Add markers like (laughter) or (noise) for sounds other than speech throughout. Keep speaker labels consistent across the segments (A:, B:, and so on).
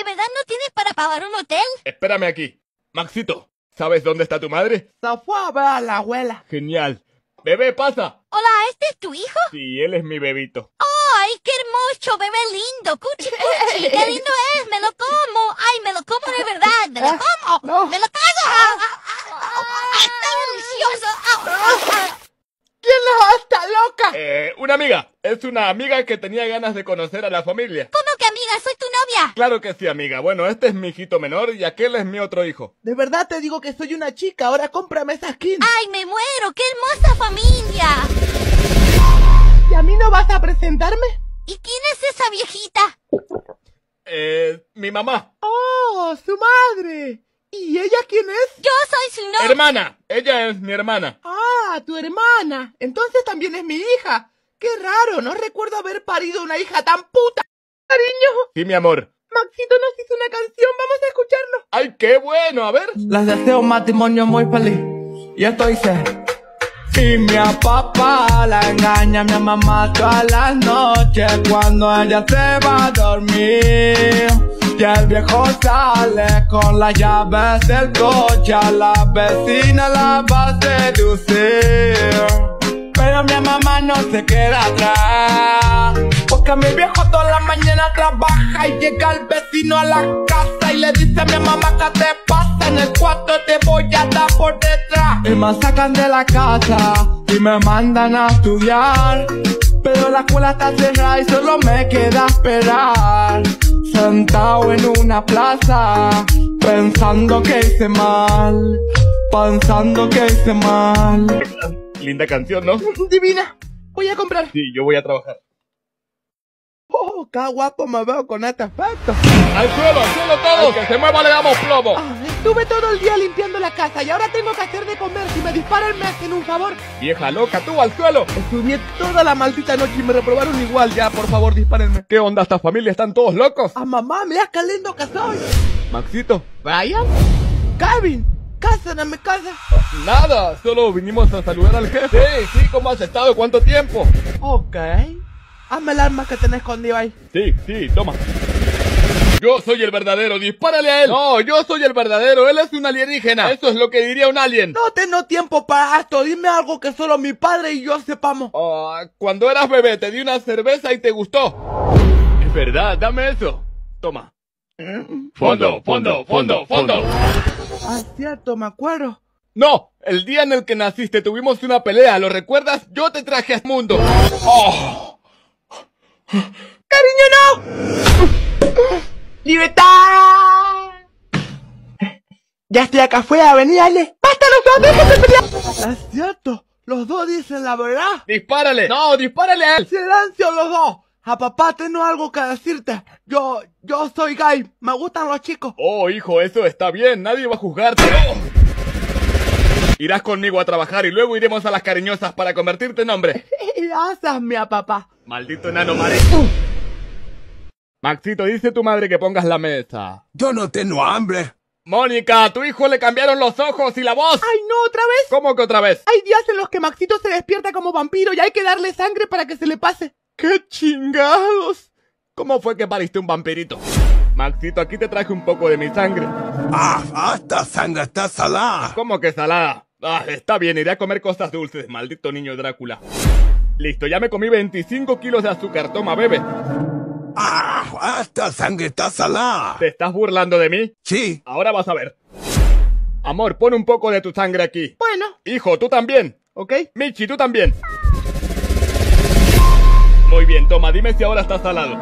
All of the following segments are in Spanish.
A: ¿De verdad no tienes para pagar un hotel?
B: Espérame aquí. Maxito, ¿sabes dónde está tu madre? Se fue a ver a la abuela. Genial. Bebé, pasa.
A: Hola, ¿este es tu hijo?
B: Sí, él es mi bebito.
A: ¡Ay, qué hermoso, bebé lindo! ¡Cuchi, cuchi! ¡Qué lindo es! ¡Me lo como! ¡Ay, me lo como de verdad! ¡Me lo ah, como! ¡Me lo cago! Ah. está delicioso!
B: ¿Quién lo está loca? Eh, una amiga. Es una amiga que tenía ganas de conocer a la familia
A: amiga, soy tu novia.
B: Claro que sí, amiga. Bueno, este es mi hijito menor y aquel es mi otro hijo.
C: De verdad te digo que soy una chica, ahora cómprame esa skin. ¡Ay, me muero! ¡Qué hermosa familia! ¿Y a mí no vas a presentarme? ¿Y quién es esa viejita?
B: Eh, mi mamá.
C: ¡Oh, su madre! ¿Y ella quién es? Yo soy su novia. Hermana.
B: Ella es mi hermana.
C: Ah, tu hermana. Entonces también es mi hija. Qué raro, no recuerdo haber parido una hija tan puta. Cariño. Sí, mi amor. Maxito nos hizo una canción, vamos a escucharlo. ¡Ay, qué bueno! A ver. Les deseo un matrimonio muy feliz. Y esto dice. Si mi papá la engaña a mi mamá todas las noches cuando ella se va a dormir. Y el viejo sale con las llaves del coche, a la vecina la va a seducir. Pero mi mamá no se queda atrás mi viejo toda la mañana trabaja y llega el vecino a la casa y le dice a mi mamá que te pasa en el cuarto te voy a dar por detrás y me sacan de la casa y me mandan a estudiar pero la escuela está cerrada y solo me queda esperar sentado en una plaza pensando que hice mal pensando que hice mal linda canción no divina voy a comprar sí yo voy a trabajar ¡Oh, qué guapo me veo con este aspecto! ¡Al suelo, al suelo todo! ¡Que se mueva le damos plomo! Ah, estuve todo el día limpiando la casa y ahora tengo que hacer de comer. Si me disparan, me hacen un favor. ¡Vieja loca, tú, al suelo! Estudié toda la maldita noche y me reprobaron igual. Ya, por favor, dispárenme. ¿Qué onda esta familia? ¿Están todos locos? ¡Ah, mamá! me qué lindo que
B: Maxito. ¿Brian?
C: ¡Kevin! casa, casa.
B: Nada, solo vinimos a saludar al jefe. Sí, sí, ¿cómo has estado? ¿Cuánto tiempo? Ok. Hazme el arma que tenés escondido ahí. Sí, sí, toma. Yo soy el verdadero, dispárale a él. No, yo soy el verdadero, él es un alienígena. Eso es lo que diría un alien.
C: No tengo tiempo para esto, dime algo que solo mi padre y yo sepamos. Ah, cuando eras
B: bebé te di una cerveza y te gustó. Es verdad, dame eso. Toma. Fondo, fondo, fondo, fondo. Ah, cierto, me No, el día en el que naciste tuvimos una pelea, ¿lo recuerdas? Yo te traje a este mundo. Oh. ¡Cariño, no! ¡Libertad!
C: Ya estoy acá afuera, vení, ¡Basta los dos, Es cierto, los dos dicen la verdad.
B: ¡Dispárale! ¡No, dispárale a
C: él! ¡Silencio los dos! A papá tengo algo que decirte. Yo, yo soy gay,
B: me gustan los chicos. Oh, hijo, eso está bien, nadie va a juzgarte. Irás conmigo a trabajar y luego iremos a las cariñosas para convertirte en hombre.
C: Gracias, (laughs) mi papá.
B: Maldito enano mare. Uh. Maxito, dice tu madre que pongas la mesa. Yo no tengo hambre. Mónica, a tu hijo le cambiaron los ojos y la voz. ¡Ay, no, otra vez! ¿Cómo que otra vez? Hay días
C: en los que Maxito se despierta como vampiro y hay que darle sangre para que se le
B: pase. ¡Qué chingados! ¿Cómo fue que pariste un vampirito? Maxito, aquí te traje un poco de mi sangre. ¡Ah, ah esta sangre está salada! ¿Cómo que salada? Ah, está bien, iré a comer cosas dulces, maldito niño Drácula. Listo, ya me comí 25 kilos de azúcar. Toma, bebe. ¡Ah! ¡Esta sangre está salada! ¿Te estás burlando de mí? Sí. Ahora vas a ver. Amor, pon un poco de tu sangre aquí. Bueno. Hijo, tú también. ¿Ok? Michi, tú también. Muy bien, toma, dime si ahora está salado.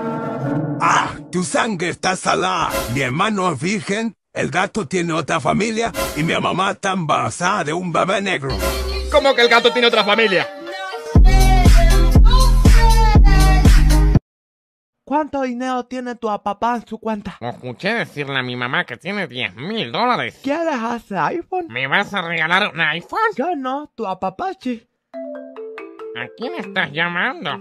B: ¡Ah! Tu sangre está salada. Mi hermano es virgen, el gato tiene otra familia y mi mamá está embarazada de un bebé negro. ¿Cómo que el gato tiene otra familia?
C: ¿Cuánto dinero tiene tu papá en su cuenta?
A: Escuché decirle a mi mamá que tiene 10 mil dólares.
C: ¿Quieres hacer iPhone?
A: ¿Me vas a regalar un iPhone?
C: Yo no, tu papá sí.
A: ¿A quién estás llamando?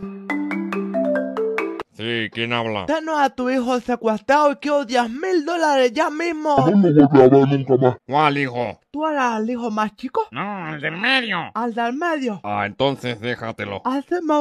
A: Sí, ¿quién habla? Tengo
C: a tu hijo secuestrado y quiero 10 mil dólares ya mismo. No me voy
A: a ver nunca más. ¿Cuál hijo?
C: ¿Tú eras el hijo más chico? No, el del medio. ¿Al del medio?
A: Ah, entonces déjatelo.
C: Así me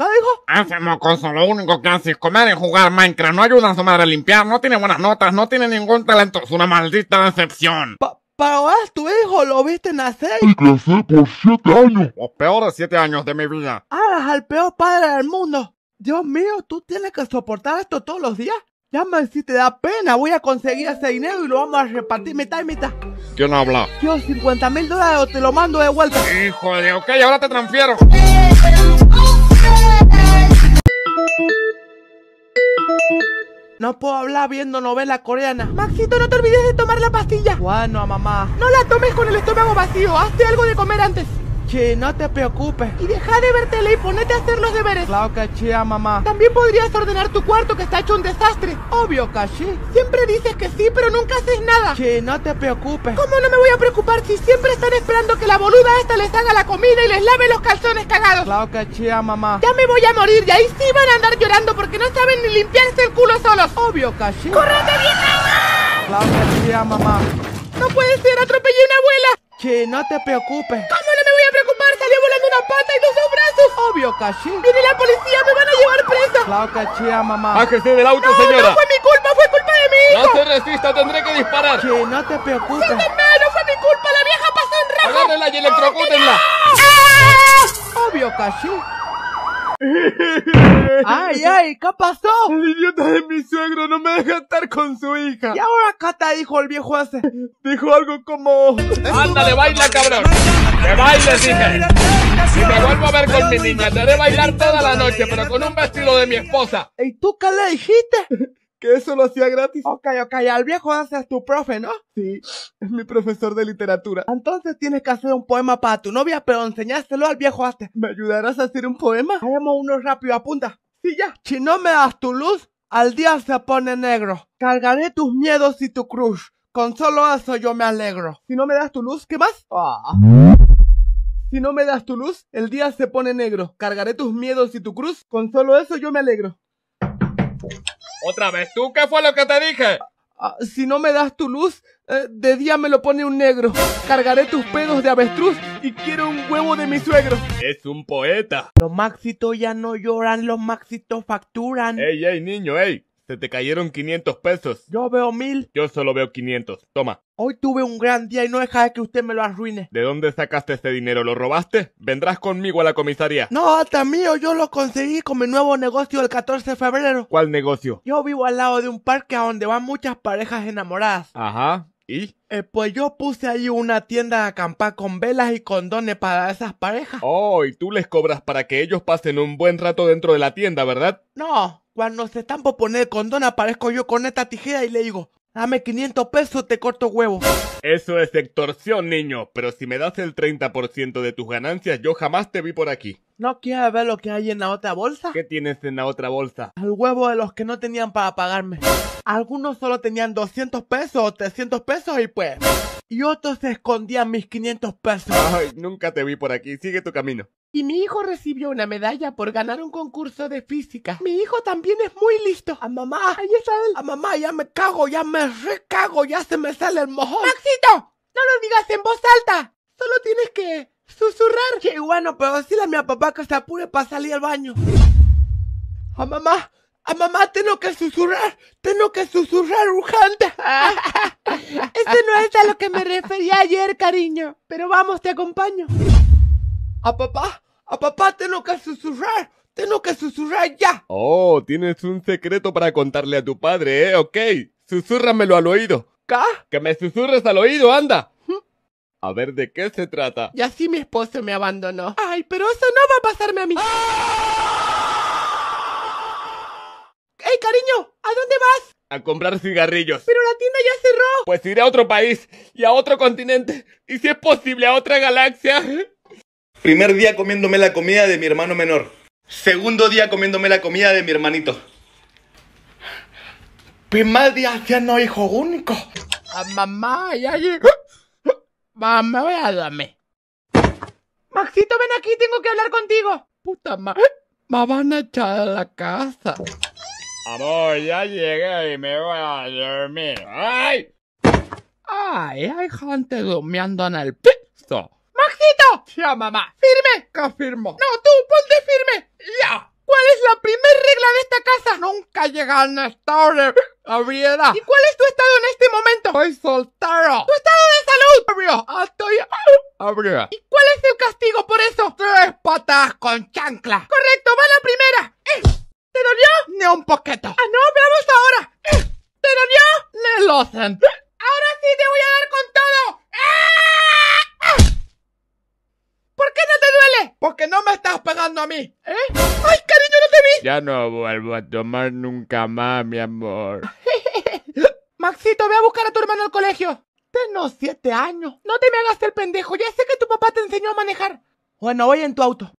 C: ¿Qué dijo?
A: Ese mocoso lo único que hace es comer y jugar Minecraft. No ayuda a su madre a limpiar, no tiene buenas notas, no tiene ningún talento. Es una maldita decepción. ¿Para
C: pero es tu hijo, lo viste nacer. Y
A: crecer por 7 años. Los peores siete años de mi vida.
C: Ah, al peor padre del mundo. Dios mío, tú tienes que soportar esto todos los días. Ya me si te da pena, voy a conseguir ese dinero y lo vamos a repartir mitad y mitad. ¿Quién habla? Yo 50 mil dólares o te lo mando de vuelta.
A: Hijo de ok, ahora te transfiero.
C: No puedo hablar viendo novela coreana. Maxito, no te olvides de tomar la pastilla. Bueno, mamá. No la tomes con el estómago vacío. Hazte algo de comer antes. Che, no te preocupes. Y deja de ver y ponete a hacer los deberes. Claro que ah, mamá. También podrías ordenar tu cuarto que está hecho un desastre. Obvio que Siempre dices que sí, pero nunca haces nada. Que no te preocupes. ¿Cómo no me voy a preocupar si siempre están esperando que la boluda esta les haga la comida y les lave los calzones cagados? Claro que ah, mamá. Ya me voy a morir y ahí sí van a andar llorando porque no saben ni limpiarse el culo solos. Obvio que Correte bien, mamá! Claro que ah, mamá. No puede ser, atropellé una abuela. Que no te preocupes. ¿Cómo Obvio Cashi. Viene la policía, me van a llevar presa. Claro que mamá. Bájese del auto, señora. No fue mi culpa, fue culpa de mí. No se resista, tendré que disparar. Que no te preocupes. ¡Suéltame! no fue mi culpa, la vieja pasó en raja. Agárrenla y electrocútenla. ¡Ah! Obvio cachín! (laughs) ¡Ay, ay! ¿Qué pasó? El idiota de mi suegro no me deja estar con su hija. ¿Y ahora qué te dijo el viejo hace, Dijo algo como...
B: ¡Ándale, baila, cabrón! ¡Que bailes, dije! Y me vuelvo a ver con mi niña. Te haré bailar toda la noche, pero con un vestido de mi esposa.
C: ¿Y tú qué le dijiste? (laughs) que eso lo hacía gratis. Ok, ok, al viejo haces tu profe, ¿no? Sí, es mi profesor de literatura. Entonces tienes que hacer un poema para tu novia, pero enseñáselo al viejo hace. ¿Me ayudarás a hacer un poema? Hagamos uno rápido, apunta. Sí, ya. Si no me das tu luz, al día se pone negro. Cargaré tus miedos y tu crush Con solo eso yo me alegro. Si no me das tu luz, ¿qué más? Ah. Si no me das tu luz, el día se pone negro. Cargaré tus miedos y tu cruz. Con solo eso yo me alegro.
B: ¿Otra vez tú? ¿Qué fue lo que te dije?
C: Ah, si no me das tu luz, eh, de día me lo pone un negro. Cargaré tus
B: pedos de avestruz y quiero un huevo de mi suegro. Es un poeta. Los maxitos ya no lloran, los maxitos facturan. Ey, ey, niño, ey. Se te cayeron 500 pesos. Yo veo mil. Yo solo veo 500. Toma.
C: Hoy tuve un gran día y no de que usted me lo arruine.
B: ¿De dónde sacaste este dinero? ¿Lo robaste? Vendrás conmigo a la comisaría.
C: No, hasta mío, yo lo conseguí con mi nuevo negocio el 14 de febrero.
B: ¿Cuál negocio?
C: Yo vivo al lado de un parque a donde van muchas parejas enamoradas.
B: Ajá. ¿Y?
C: Eh, pues yo puse ahí una tienda de acampar con velas y condones para esas parejas.
B: Oh, y tú les cobras para que ellos pasen un buen rato dentro de la tienda, ¿verdad?
C: No, cuando se están por poner condón aparezco yo con esta tijera y le digo, Dame 500 pesos, te corto huevo.
B: Eso es extorsión, niño. Pero si me das el 30% de tus ganancias, yo jamás te vi por aquí. ¿No quieres ver lo que hay en la otra bolsa? ¿Qué tienes en la otra bolsa? Al huevo de los que no tenían para pagarme. Algunos
C: solo tenían 200 pesos o 300 pesos y pues y otros se escondían mis 500
B: pesos. Ay, nunca te vi por aquí, sigue tu camino.
C: Y mi hijo recibió una medalla por ganar un concurso de física. Mi hijo también es muy listo. A mamá, ahí está él. A mamá, ya me cago, ya me recago, ya se me sale el mojón. ¡Maxito! No lo digas en voz alta. Solo tienes que susurrar. Y bueno, pero decíle a mi papá que se apure para salir al baño. A mamá, a mamá tengo que susurrar, tengo que susurrar urgente. (laughs) Ese no es a lo que me refería ayer, cariño, pero vamos, te acompaño. A papá, a papá tengo que susurrar, tengo que susurrar ya.
B: Oh, tienes un secreto para contarle a tu padre, ¿eh? Ok, Susurramelo al oído. ¿Qué? Que me susurres al oído, anda. ¿Mm? A ver de qué se trata.
C: Y así mi esposo me abandonó. Ay, pero eso no va a pasarme a mí. ¡Ah! Ay cariño! ¿A dónde vas?
B: A comprar cigarrillos. Pero
C: la tienda ya cerró.
B: Pues iré a otro país y a otro continente. Y si es posible, a otra galaxia. Primer día comiéndome la comida de mi hermano menor.
C: Segundo día comiéndome la comida de mi hermanito. Primer día no hijo único. A ah, mamá ya llegó. Mamá, voy a darme. Maxito, ven aquí, tengo que hablar contigo. Puta mamá. Me van a echar a la casa.
B: Amor, ya llegué y me voy a dormir. ¡Ay!
C: ¡Ay! Hay gente durmiendo en el piso. ¡Majito! ¡Ya, mamá! ¡Firme! ¡Que firmo! ¡No, tú! ¡Ponte firme! ¡Ya! ¿Cuál es la primer regla de esta casa? Nunca llegan hora! Abriera. ¿Y cuál es tu estado en este momento? Soy soltero. ¿Tu estado de salud? ¡Abrió! Ah, estoy... ¿Y cuál es el castigo por eso? Tres patas con chancla. Correcto un poquito. Ah, no, veamos ahora. Pero yo Le lo sento. Ahora sí te voy a dar con todo. ¡Ah! ¿Por qué no te duele? Porque no me estás pegando a mí. ¿Eh? ¡Ay, cariño, no te vi!
B: Ya no vuelvo a tomar nunca más, mi amor.
C: (laughs) Maxito, ve a buscar a tu hermano al colegio. Tengo siete años. No te me hagas el pendejo. Ya sé que tu papá te enseñó a manejar. Bueno, voy en tu auto.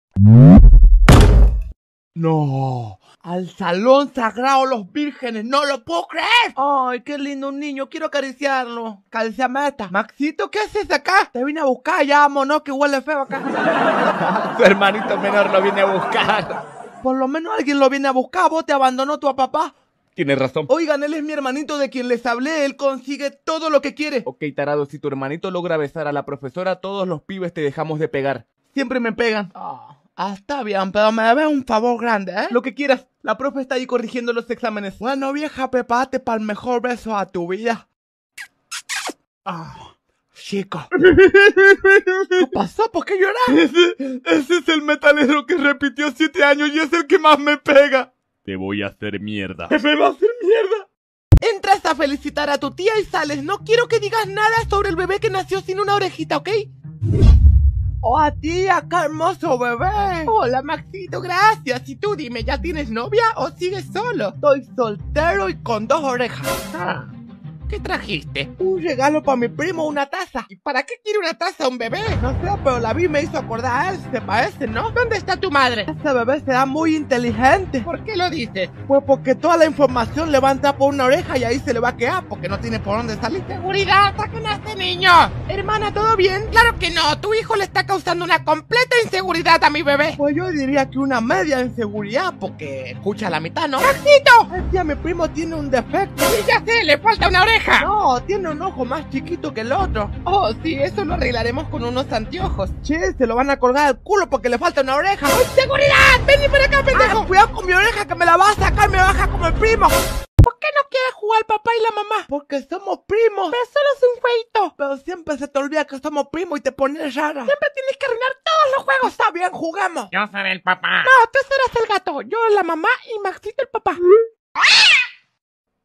C: No al salón sagrado Los Vírgenes. ¡No lo puedo creer! ¡Ay, qué lindo un niño! Quiero acariciarlo. Calcia Maxito, ¿qué haces acá? Te vine a buscar, ya, no que huele feo acá.
B: Su (laughs) hermanito menor lo viene a buscar.
C: Por lo menos alguien lo viene a buscar. Vos te abandonó tu papá. Tienes razón. Oigan, él es mi hermanito de quien les hablé. Él consigue todo lo que quiere. Ok, tarado, si tu hermanito logra besar a la profesora, todos los pibes te dejamos de pegar. Siempre me pegan. Ah. Ah, está bien, pero me debes un favor grande, ¿eh? Lo que quieras. La profe está ahí corrigiendo los exámenes. Bueno, vieja, prepárate para el mejor beso a tu vida. Ah, chico. ¿Qué pasó? ¿Por qué lloras? Ese, es el metalero que repitió siete años y es el que más me
B: pega. Te voy a hacer mierda. (laughs) ¡Me va a hacer
C: mierda! Entras a felicitar a tu tía y sales. No quiero que digas nada sobre el bebé que nació sin una orejita, ¿ok? a tía, qué hermoso bebé. Hola Maxito, gracias. Y tú dime, ¿ya tienes novia o sigues solo? Estoy soltero y con dos orejas. Ah. ¿Qué trajiste? Un regalo para mi primo, una taza. ¿Y para qué quiere una taza un bebé? No sé, pero la vi me hizo acordar a él. se parece, no? ¿Dónde está tu madre? Ese bebé será muy inteligente. ¿Por qué lo dices? Pues porque toda la información le va a entrar por una oreja y ahí se le va a quedar porque no tiene por dónde salir. ¡Seguridad!
A: ¡Saquen a este niño! Hermana,
C: ¿todo bien? Claro que no. Tu hijo le está causando una completa inseguridad a mi bebé. Pues yo diría que una media inseguridad porque escucha la mitad, ¿no? ¡Maxito! Es que mi primo tiene un defecto. Sí, ya sé, le
A: falta una oreja.
C: No, tiene un ojo más chiquito que el otro. Oh, sí, eso lo arreglaremos con unos anteojos. Che, se lo van a colgar al culo porque le falta una oreja. ¡Ay, ¡Seguridad! ¡Vení para acá, ah, pendejo! cuidado con mi oreja que me la vas a sacar, me baja como el primo. ¿Por qué no quieres jugar papá y la mamá? Porque somos primos. Pero solo es un jueguito. Pero siempre se te olvida que somos primos y te pones rara. Siempre tienes que arruinar todos los juegos. Está bien, jugamos.
A: Yo seré el papá. No,
C: tú serás el gato. Yo la mamá y Maxito el papá. ¿Mm?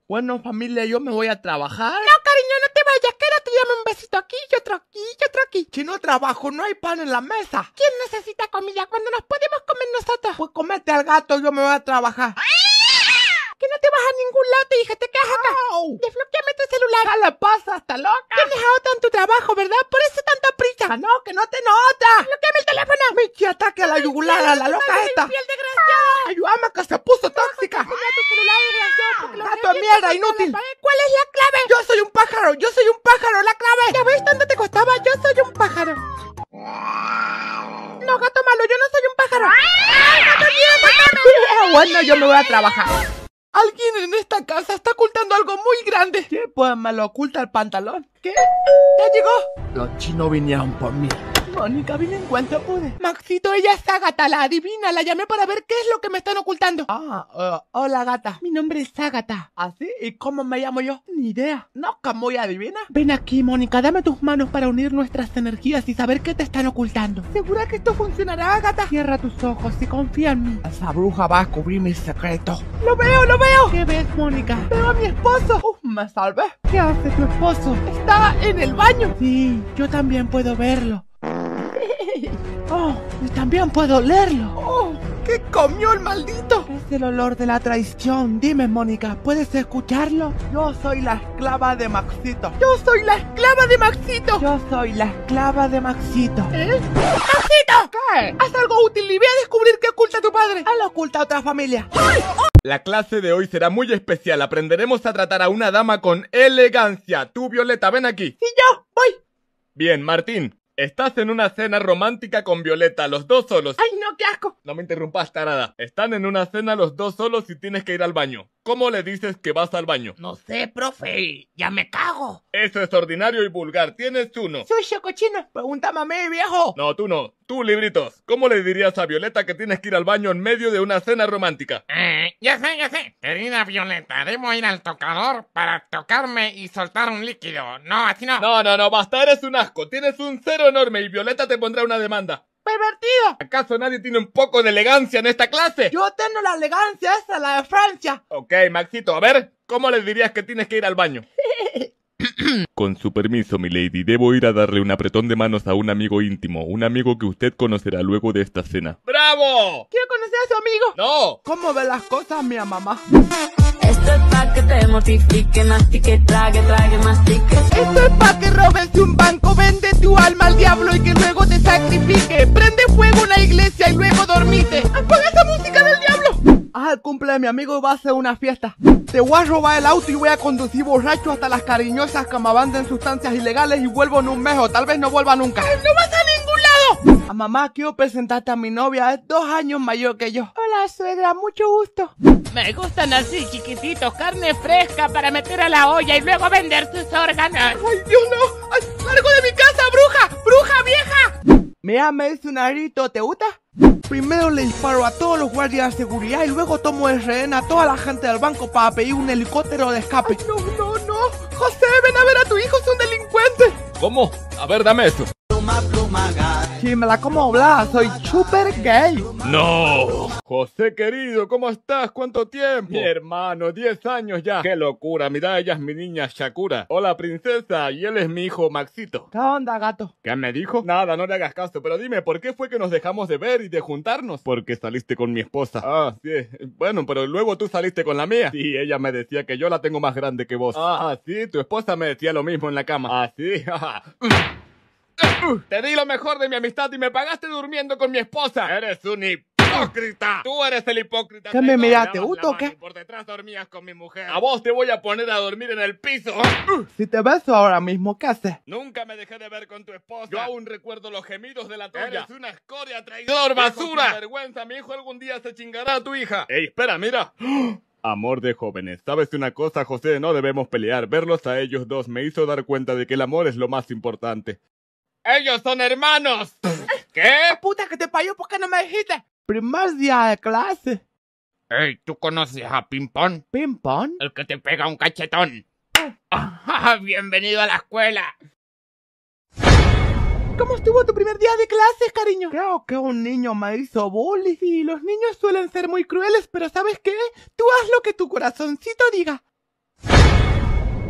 C: Bueno, familia, yo me voy a trabajar. No, cariño, no te vayas. Quédate, llame un besito aquí y otro aquí y otro aquí. Si no trabajo, no hay pan en la mesa. ¿Quién necesita comida cuando nos podemos comer nosotros? Pues comete al gato, yo me voy a trabajar. ¡Ay! que no te vas a ningún lado, hija, te quedas acá. Desbloqueame tu celular. ¿Qué la pasa, hasta loca. Te has dejado tu trabajo, ¿verdad? Por eso tanta prisa. Ah, no, que no te nota. Desbloqueame el teléfono. Michi, ataque a la yugular, la loca esta. Piel que se puso tóxica. tu celular, de mierda, inútil. ¿Cuál es la clave? Yo soy un pájaro, yo soy un pájaro, la clave. ¿Ya ves dónde te costaba? Yo soy un pájaro. No, gato malo, yo no soy un pájaro.
D: ¡Ay, gato mierda,
C: Bueno, yo me voy a trabajar. Alguien en esta casa está ocultando algo muy grande. ¿Qué? Pues me lo oculta el pantalón. ¿Qué? ¡Ya llegó!
B: Los chinos vinieron por mí.
C: Mónica, vine en cuanto pude. Maxito, ella es Ágata, la adivina. La llamé para ver qué es lo que me están ocultando. Ah, eh, hola, gata. Mi nombre es Ágata. ¿Así? ¿Ah, ¿Y cómo me llamo yo? Ni idea. No, muy adivina. Ven aquí, Mónica, dame tus manos para unir nuestras energías y saber qué te están ocultando. ¿Segura que esto funcionará, gata? Cierra tus ojos y confía en mí. Esa bruja va a cubrir mi secreto. ¡Lo veo, lo veo! ¿Qué ves, Mónica? Veo a mi esposo. Uf, me salvé. ¿Qué hace tu esposo? Está en el baño. Sí, yo también puedo verlo. ¡Oh! Y también puedo olerlo. ¡Oh! ¿Qué comió el maldito? Es el olor de la traición. Dime, Mónica, ¿puedes escucharlo? Yo soy la esclava de Maxito. Yo soy la esclava de Maxito. Yo soy la esclava de Maxito. ¿Eh? ¡Maxito! ¿Qué? Haz algo útil y voy a descubrir qué oculta tu padre. Hazlo oculta otra familia.
B: La clase de hoy será muy especial. Aprenderemos a tratar a una dama con elegancia. Tú, Violeta, ven aquí. Y yo, voy. Bien, Martín, Estás en una cena romántica con Violeta, los dos solos. ¡Ay, no, qué asco! No me interrumpas, tarada. Están en una cena los dos solos y tienes que ir al baño. ¿Cómo le dices que vas al baño? No
C: sé, profe.
A: Ya me
B: cago. Eso es ordinario y vulgar. Tienes uno. Sucio cochino. Pregúntame a mí, viejo. No, tú no. Tú, libritos. ¿Cómo le dirías a Violeta que tienes que ir al baño en medio de una cena romántica? Eh,
A: ya sé, ya sé. Querida Violeta, debo ir al tocador para tocarme y soltar un líquido.
B: No, así no. No, no, no. Basta. Eres un asco. Tienes un cero enorme y Violeta te pondrá una demanda. ¡Pervertido! ¿Acaso nadie tiene un poco de elegancia en esta clase? Yo tengo la elegancia esa, la de Francia. Ok, Maxito, a ver, ¿cómo le dirías que tienes que ir al baño? (laughs) Con su permiso, mi lady, debo ir a darle un apretón de manos a un amigo íntimo, un amigo que usted conocerá luego de esta cena.
C: ¡Bravo! Quiero conocer a su amigo. No. ¿Cómo ve las cosas, mi mamá? Esto es pa' que te mortifique, mastique, trague, trague, mastique. Esto es pa' que robes de un banco, vende tu alma al diablo y que luego te sacrifique. Prende fuego una iglesia y luego dormite. ¡Apaga esa música del diablo! Ah, cumple de mi amigo va a ser una fiesta. Te voy a robar el auto y voy a conducir borracho hasta las cariñosas que en sustancias ilegales y vuelvo en un mes o tal vez no vuelva nunca. ¡No va a salir! A mamá quiero presentarte a mi novia, es dos años mayor que yo. Hola suegra, mucho gusto.
A: Me gustan así, chiquititos, carne fresca para meter a la
C: olla y luego vender sus órganos. ¡Ay, Dios no! de mi casa, bruja! ¡Bruja vieja! me hice un arito, ¿te gusta? Primero le disparo a todos los guardias de seguridad y luego tomo el rehén a toda la gente del banco para pedir un helicóptero de escape. no, no, no. José, ven a ver a tu hijo, es un delincuente.
B: ¿Cómo? A ver, dame esto.
C: Pluma, Sí, me la como soy super gay. No.
B: José querido, ¿cómo estás? ¿Cuánto tiempo? Mi hermano, 10 años ya. Qué locura, mira, ella es mi niña Shakura. Hola princesa, y él es mi hijo Maxito. ¿Qué onda, gato? ¿Qué me dijo? Nada, no le hagas caso, pero dime, ¿por qué fue que nos dejamos de ver y de juntarnos? Porque saliste con mi esposa. Ah, sí. Bueno, pero luego tú saliste con la mía. Sí, ella me decía que yo la tengo más grande que vos. Ah, sí, tu esposa me decía lo mismo en la cama. Ah, sí. (laughs) Te di lo mejor de mi amistad y me pagaste durmiendo con mi esposa. Eres un hipócrita. Tú eres el hipócrita.
C: ¿Qué me miraste, Uto o qué? Por detrás dormías
B: con mi mujer. A vos te voy a poner a dormir en el piso.
C: Si te beso ahora mismo, ¿qué haces?
B: Nunca me dejé de ver con tu esposa. Yo aún recuerdo los gemidos de la tuya. Eres una escoria traidor, basura. vergüenza, mi hijo algún día se chingará a tu hija. Ey, espera, mira. (gasps) Amor de jóvenes. ¿Sabes una cosa, José? No debemos pelear. Verlos a ellos dos me hizo dar cuenta de que el amor es lo más importante. ¡Ellos son
C: hermanos! (laughs) ¿Qué? ¡Ah, puta que te payó! PORQUE no me dijiste? Primer día de clase.
A: Ey, ¿tú conoces a Pimpón? Pong? El que te pega un cachetón. Oh. (laughs) Ah, bienvenido a la escuela. ¿Cómo estuvo
C: tu primer día de clases, cariño? Creo que un niño me hizo bullying. Y los niños suelen ser muy crueles, pero ¿sabes qué? Tú haz lo que tu corazoncito diga.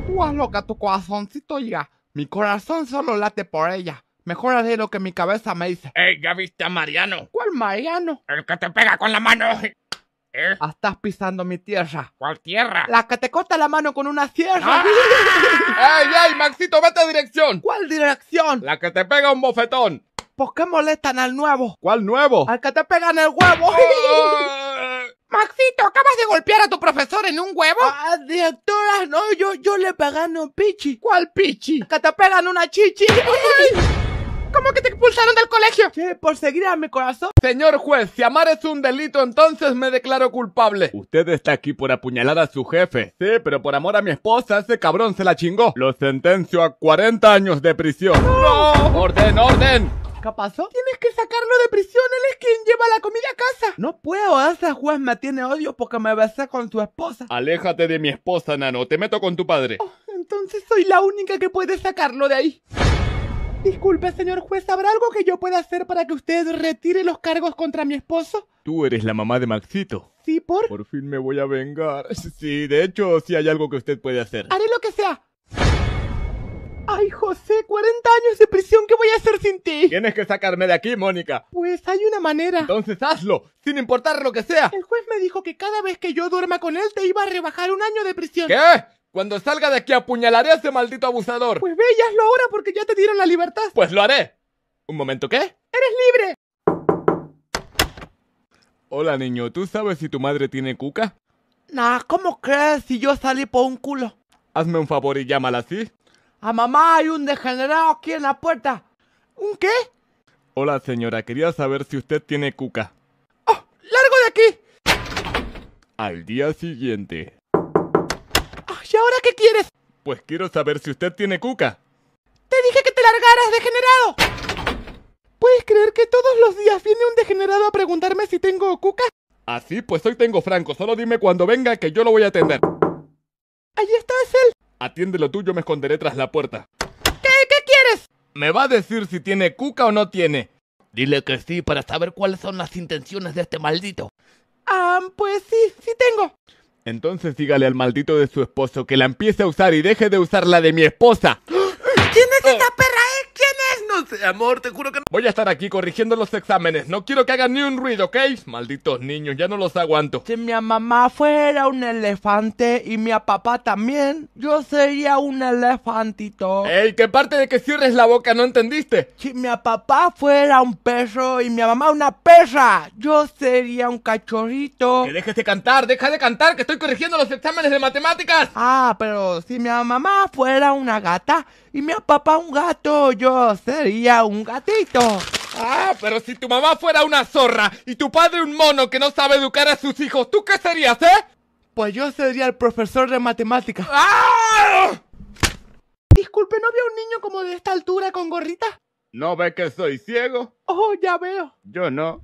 C: Tú haz lo que tu corazoncito diga. Mi corazón solo late por ella. Mejor haré lo que mi cabeza me dice.
A: ¡Ey, ya viste a Mariano!
C: ¿Cuál Mariano?
A: El que te pega con la mano. ¿Eh?
C: Ah, estás pisando mi tierra. ¿Cuál tierra? La que te corta la mano con una sierra. ¡Ay, ah. (laughs) ¡Ey, ey, Maxito, vete a dirección! ¿Cuál dirección? La que te pega un bofetón. ¿Por qué molestan al nuevo? ¿Cuál nuevo? Al que te pegan el huevo. Ah. (laughs) Maxito, ¿acabas de golpear a tu profesor en un huevo? Ah, directora, no, yo, yo le pegan un pichi. ¿Cuál pichi? Que te pegan una chichi. ¿Cómo que te
B: expulsaron del colegio? Sí, por seguir a mi corazón. Señor juez, si amar es un delito, entonces me declaro culpable. Usted está aquí por apuñalar a su jefe. Sí, pero por amor a mi esposa, ese cabrón se la chingó. Lo sentencio a 40 años de prisión. ¡No! ¡Orden, orden!
C: ¿Qué pasó? Tienes que sacarlo de prisión, él es quien lleva la comida a casa. No puedo, esa juez me tiene odio porque me
B: besé con su esposa. Aléjate de mi esposa, Nano, te meto con tu padre. Oh,
C: entonces soy la única que puede sacarlo de ahí. Disculpe, señor juez, ¿habrá algo que yo pueda hacer para que usted retire los cargos contra mi esposo?
B: Tú eres la mamá de Maxito. Sí, por. Por fin me voy a vengar. Sí, de hecho, sí hay algo que usted puede hacer.
C: Haré lo que sea. Ay, José, 40 años de prisión, ¿qué voy a hacer sin ti?
B: Tienes que sacarme de aquí, Mónica.
C: Pues hay una manera. Entonces hazlo, sin importar lo que sea. El juez me dijo que cada vez que yo duerma con él te iba a rebajar un año de prisión. ¿Qué? Cuando salga de aquí
B: apuñalaré a ese maldito abusador.
C: Pues ve y hazlo ahora porque ya te dieron la libertad.
B: Pues lo haré. ¿Un momento qué? ¡Eres libre! Hola niño, ¿tú sabes si tu madre tiene cuca?
C: Nah, ¿cómo crees si yo salí por un culo?
B: Hazme un favor y llámala ¿sí?
C: A mamá hay un degenerado aquí en la puerta. ¿Un qué?
B: Hola señora, quería saber si usted tiene cuca. ¡Oh! ¡Largo de aquí! Al día siguiente.
C: ¿Y ahora qué quieres?
B: Pues quiero saber si usted tiene cuca.
C: Te dije que te largaras, degenerado. ¿Puedes creer que todos los días viene un degenerado a preguntarme si tengo cuca?
B: Así ah, pues hoy tengo Franco, solo dime cuando venga que yo lo voy a atender.
C: ahí está, es él.
B: Atiéndelo tú, yo me esconderé tras la puerta. ¿Qué, qué quieres? Me va a decir si tiene cuca o no tiene. Dile que sí para saber cuáles son las intenciones de este maldito. Ah,
C: pues sí, sí
B: tengo. Entonces dígale al maldito de su esposo que la empiece a usar y deje de usar la de mi esposa. ¿Quién es esa perra? amor, te juro que no. Voy a estar aquí corrigiendo los exámenes. No quiero que hagan ni un ruido, ¿ok? Malditos niños, ya no los aguanto. Si mi
C: mamá fuera un elefante y mi papá también, yo sería un elefantito. ¡Ey, qué parte de que cierres la boca no entendiste! Si mi papá fuera un perro y mi mamá una perra, yo sería un cachorrito. Que dejes de cantar, deja de cantar, que estoy corrigiendo los exámenes de matemáticas. Ah, pero si mi mamá fuera una gata y mi papá un gato, yo sería sería un gatito.
B: Ah, pero si tu mamá fuera una zorra y tu padre un mono que no sabe educar a sus hijos, ¿tú qué serías, eh?
C: Pues yo sería el profesor de matemáticas.
B: ¡Ah!
C: Disculpe, ¿no a un niño como de esta altura con gorrita?
B: ¿No ve que soy ciego? Oh, ya veo. Yo no.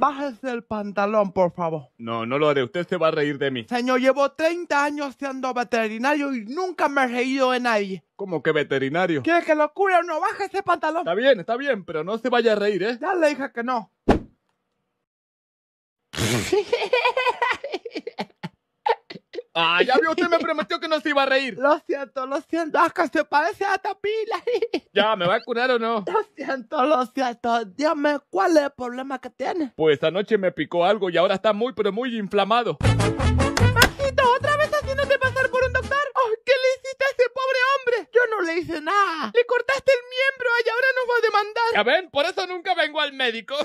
C: Bájese el pantalón, por favor.
B: No, no lo haré. Usted se va a reír de mí.
C: Señor, llevo 30 años siendo veterinario y nunca me he reído de nadie. ¿Cómo que veterinario? ¿Quiere que lo cure o no? Baja ese pantalón. Está bien, está bien,
B: pero no se vaya a reír, ¿eh? Ya le dije que no. (laughs) Ah, ya vio, usted me prometió que no se iba a reír.
C: Lo siento, lo siento. Ah, que se parece a Tapila. (laughs)
B: ya, ¿me va a curar o no? Lo
C: siento, lo siento. Dígame, ¿cuál es el problema que tiene?
B: Pues anoche me picó algo y ahora está muy, pero muy inflamado.
C: Maxito, otra vez haciéndote pasar por un doctor. ¿Qué le hiciste a ese pobre hombre? Yo no le hice nada. Le cortaste el miembro y ahora nos va a demandar. Ya ven, por eso nunca vengo al médico.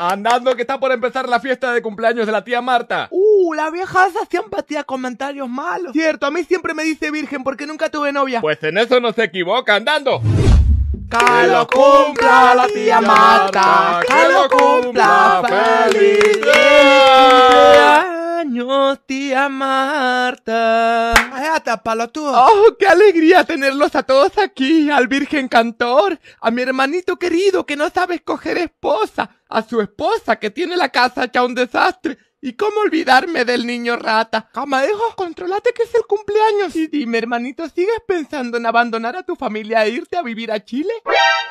B: Andando que está por empezar la fiesta de cumpleaños de la tía Marta.
C: Uh, la vieja hace siempre comentarios malos. Cierto, a mí siempre me dice virgen porque nunca tuve novia.
B: Pues en eso no se equivoca,
C: andando. Que lo cumpla la tía Marta, que lo cumpla feliz tía Marta. palo tú. ¡Oh, qué alegría tenerlos a todos aquí! Al virgen cantor, a mi hermanito querido que no sabe escoger esposa, a su esposa que tiene la casa hecha un desastre, ¿Y cómo olvidarme del niño rata? hijo, controlate que es el cumpleaños. Y dime, hermanito, ¿sigues pensando en abandonar a tu familia e irte a vivir a Chile?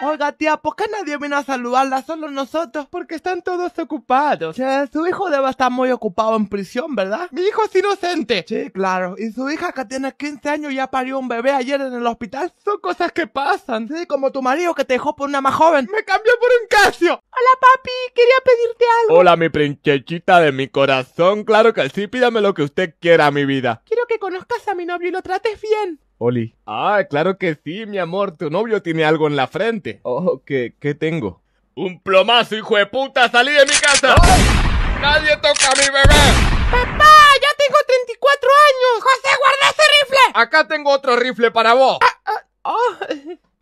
C: Oiga, tía, ¿por qué nadie vino a saludarla? Solo nosotros, porque están todos ocupados. sea, su hijo debe estar muy ocupado en prisión, ¿verdad? Mi hijo es inocente. Sí, claro. Y su hija que tiene 15 años ya parió un bebé ayer en el hospital. Son cosas que pasan. Sí, como tu marido que te dejó por una más joven. Me cambió por un casio. Hola, papi. Quería pedirte algo.
B: Hola, mi princesita de mi corazón, claro que sí, pídame lo que usted quiera, mi vida.
C: Quiero que conozcas a mi novio y lo trates bien.
B: Oli. Ah, claro que sí, mi amor, tu novio tiene algo en la frente. Oh, ¿qué, tengo? Un plomazo, hijo de puta, salí de mi casa. ¡Oh! Nadie toca a mi bebé.
C: Papá, ya tengo 34
A: años. José, guarda ese rifle. Acá tengo otro rifle para vos. Ah,
C: ah,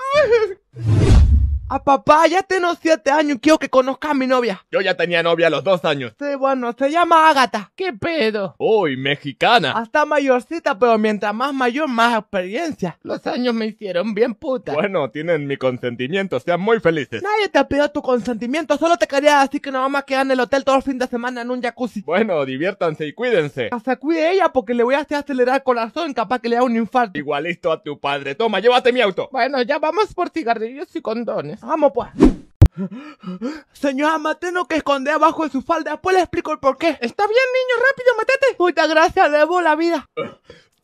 C: ah. (laughs) A papá, ya tengo siete años y quiero que conozca a mi novia.
A: Yo
B: ya tenía novia a los dos años.
C: Sí, bueno, se llama Ágata. ¿Qué pedo?
B: Uy, mexicana.
C: Hasta mayorcita, pero mientras más mayor, más experiencia. Los años me hicieron bien puta. Bueno,
B: tienen mi consentimiento, sean muy felices.
C: Nadie te ha pedido tu consentimiento, solo te quería decir que no vamos a quedar en el hotel todo el fin de semana en un jacuzzi. Bueno,
B: diviértanse y cuídense.
C: Hasta cuide ella porque le voy a hacer acelerar el corazón, capaz que le da un infarto. Igualito a tu padre. Toma, llévate mi auto. Bueno, ya vamos por cigarrillos y condones. Vamos pues. Señora, mate lo que esconde abajo de su falda. Pues le explico el porqué. Está bien, niño, rápido, metete! Muchas gracias, debo la vida. Eh,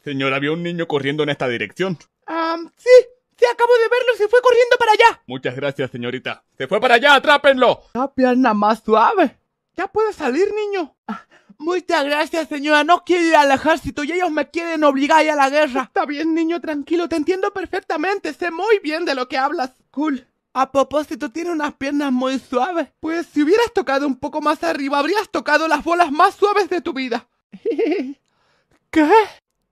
B: señora, había un niño corriendo en esta dirección.
C: Ah, sí, sí, acabo de verlo, se fue corriendo para allá.
B: Muchas gracias, señorita. Se fue para allá, atrápenlo. La
C: pierna más suave. Ya puede salir, niño. muchas gracias, señora. No quiero ir al ejército y ellos me quieren obligar a, ir a la guerra. Está bien, niño, tranquilo, te entiendo perfectamente. Sé muy bien de lo que hablas. Cool. A propósito, tiene unas piernas muy suaves. Pues si hubieras tocado un poco más arriba, habrías tocado las bolas más suaves de tu vida. (laughs) ¿Qué?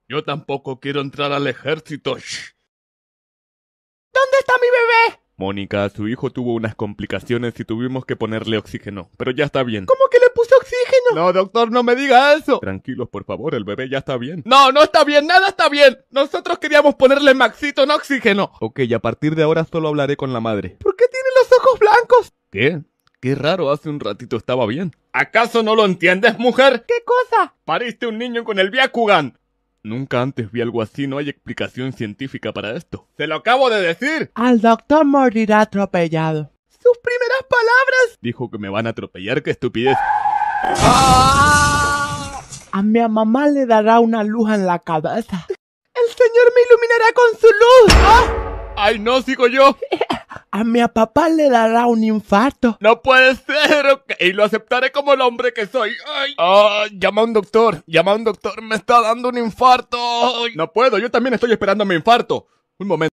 B: Yo tampoco quiero entrar al ejército. ¿Dónde está mi bebé? Mónica, su hijo tuvo unas complicaciones y tuvimos que ponerle oxígeno, pero ya está bien. ¿Cómo que le puse oxígeno? No, doctor, no me diga eso. Tranquilos, por favor, el bebé ya está bien. No, no está bien, nada está bien. Nosotros queríamos ponerle Maxito en oxígeno. Ok, a partir de ahora solo hablaré con la madre. ¿Por qué tiene los ojos blancos? ¿Qué? Qué raro, hace un ratito estaba bien. ¿Acaso no lo entiendes, mujer? ¿Qué cosa? Pariste un niño con el Biakugan. Nunca antes vi algo así, no hay explicación científica para esto. ¡Se lo acabo de decir!
C: Al doctor morirá atropellado. ¡Sus primeras
B: palabras! Dijo que me van a atropellar, qué estupidez.
C: ¡Ah! A mi mamá le dará una luz en la cabeza. El señor me iluminará con su luz. ¡Ay, no, sigo yo! (laughs) a mi papá le dará un infarto.
B: No puede ser, Y Lo aceptaré como el hombre que soy. Ah, llama a un doctor. Llama a un doctor. Me está dando un infarto. No puedo. Yo también estoy esperando mi infarto. Un momento.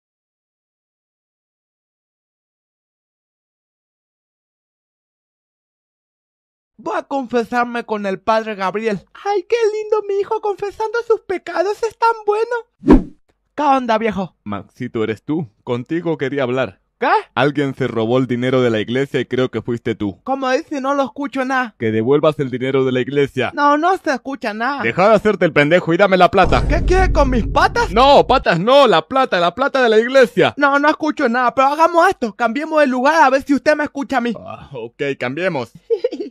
D: Voy a confesarme con el padre Gabriel. Ay, qué lindo mi hijo confesando
C: sus pecados. Es tan bueno. ¿Qué onda, viejo?
B: Maxito, eres tú. Contigo quería hablar. ¿Qué? Alguien se robó el dinero de la iglesia y creo que fuiste tú.
C: ¿Cómo dice? No lo escucho nada.
B: Que devuelvas el dinero de la iglesia.
C: No, no se escucha nada.
B: Deja de hacerte el pendejo y dame la plata. ¿Qué
C: quieres con mis
B: patas? No, patas no, la plata, la plata de la iglesia.
C: No, no escucho nada, pero hagamos esto. Cambiemos de lugar a ver si usted me escucha a mí. Ah,
B: ok, cambiemos.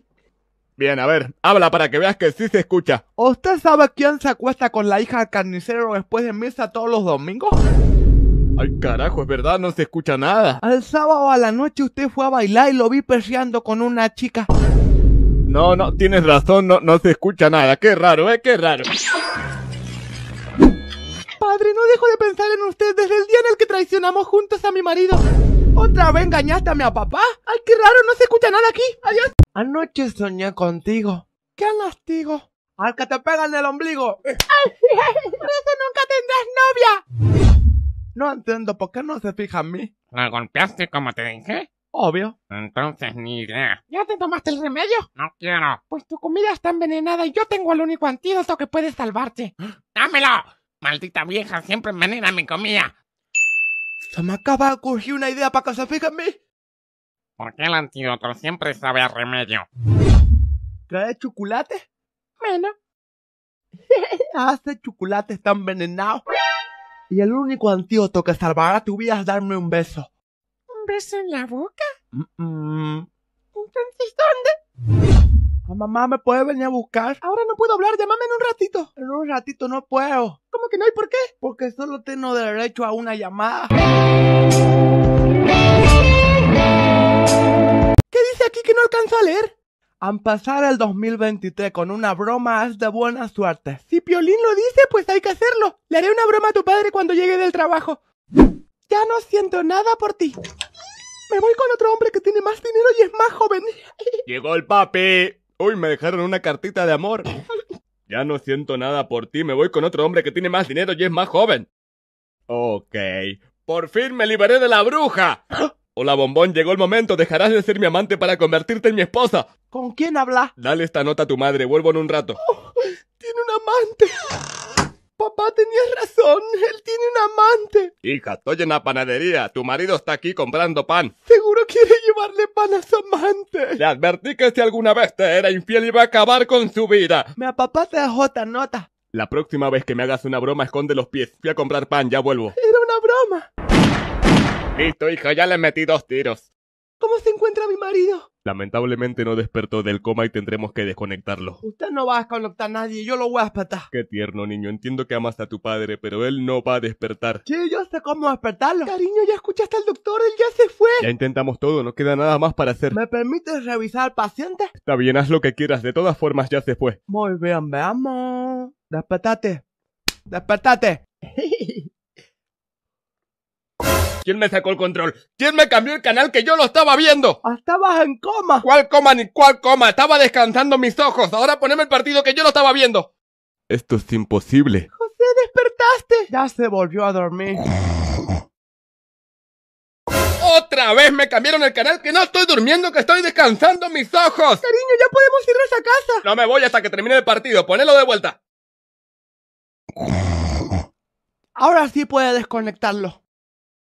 B: (laughs) Bien, a ver, habla para que veas que sí se escucha.
C: ¿Usted sabe quién se acuesta con la hija del carnicero después de misa todos los domingos?
B: Ay, carajo, es verdad, no se escucha nada.
C: Al sábado a la noche usted fue a bailar y lo vi perseando con una chica.
B: No, no, tienes razón, no, no se escucha nada. Qué raro, ¿eh? Qué raro.
C: Padre, no dejo de pensar en usted desde el día en el que traicionamos juntos a mi marido. ¿Otra vez engañaste a mi papá? Ay, qué raro, no se escucha nada aquí. Adiós. Anoche soñé contigo. ¡Qué lastigo! ¡Al que te pegan en el ombligo! ¡Por eso nunca tendrás novia! No entiendo por qué no se fija en mí.
A: ¿La golpeaste como te dije? Obvio. Entonces ni idea.
C: ¿Ya te tomaste el remedio?
A: No quiero. Pues tu comida está envenenada y yo tengo el único antídoto que puede salvarte. ¡Dámelo! Maldita vieja, siempre envenena mi comida. Se me acaba de
C: ocurrir una idea para que se fije en mí.
A: ¿Por qué el antídoto siempre sabe a remedio?
C: ¿Trae chocolate? Bueno. (laughs) Hace chocolate está envenenado. Y el único antídoto que salvará tu vida es darme un
A: beso. ¿Un beso en la boca? Mmm Entonces, ¿dónde? ¿A
C: mamá me puede venir a buscar. Ahora no puedo hablar, llamame en un ratito. En un ratito no puedo. ¿Cómo que no hay por qué? Porque solo tengo derecho a una llamada. ¿Qué dice aquí que no alcanzo a leer? a pasar el 2023 con una broma es de buena suerte. Si Piolín lo dice, pues hay que hacerlo. Le haré una broma a tu padre cuando llegue del trabajo. Ya no siento nada por ti. Me voy con otro hombre que tiene más dinero y es más joven.
B: Llegó el papi. Uy, me dejaron una cartita de amor. Ya no siento nada por ti, me voy con otro hombre que tiene más dinero y es más joven. Ok. Por fin me liberé de la bruja. Hola, bombón, llegó el momento. Dejarás de ser mi amante para convertirte en mi esposa. ¿Con quién habla? Dale esta nota a tu madre. Vuelvo en un rato. Oh, tiene un
C: amante. Papá, tenías razón. Él tiene un amante.
B: Hija, estoy en la panadería. Tu marido está aquí comprando pan.
C: Seguro quiere llevarle pan a su amante.
B: Le advertí que si alguna vez te era infiel iba a acabar con su vida.
C: Me se a J nota.
B: La próxima vez que me hagas una broma, esconde los pies. Fui a comprar pan, ya vuelvo.
C: Era una broma.
B: Listo, hija, ya le metí dos tiros.
C: ¿Cómo se encuentra mi marido?
B: Lamentablemente no despertó del coma y tendremos que desconectarlo.
C: Usted no va a desconectar a nadie, yo lo voy a despertar.
B: Qué tierno, niño. Entiendo que amas a tu padre, pero él no va a despertar.
C: Sí, yo sé cómo despertarlo. Cariño, ya escuchaste al doctor, él ya se fue. Ya
B: intentamos todo, no queda nada más para hacer. ¿Me permites
C: revisar al paciente?
B: Está bien, haz lo que quieras, de todas formas ya se fue.
C: Muy bien, veamos. Despertate. Despertate. (laughs) ¿Quién me sacó el control? ¿Quién me cambió el canal que yo lo estaba viendo? Estabas en coma. ¿Cuál coma ni cuál coma?
B: Estaba descansando mis ojos. Ahora poneme el partido que yo lo estaba viendo. Esto es imposible. José, despertaste.
C: Ya se volvió a dormir. Otra vez me cambiaron el canal que no estoy durmiendo, que estoy descansando mis ojos. Cariño,
B: ya podemos irnos a casa. No me voy hasta que termine el partido. Ponelo de vuelta.
C: Ahora sí puede desconectarlo.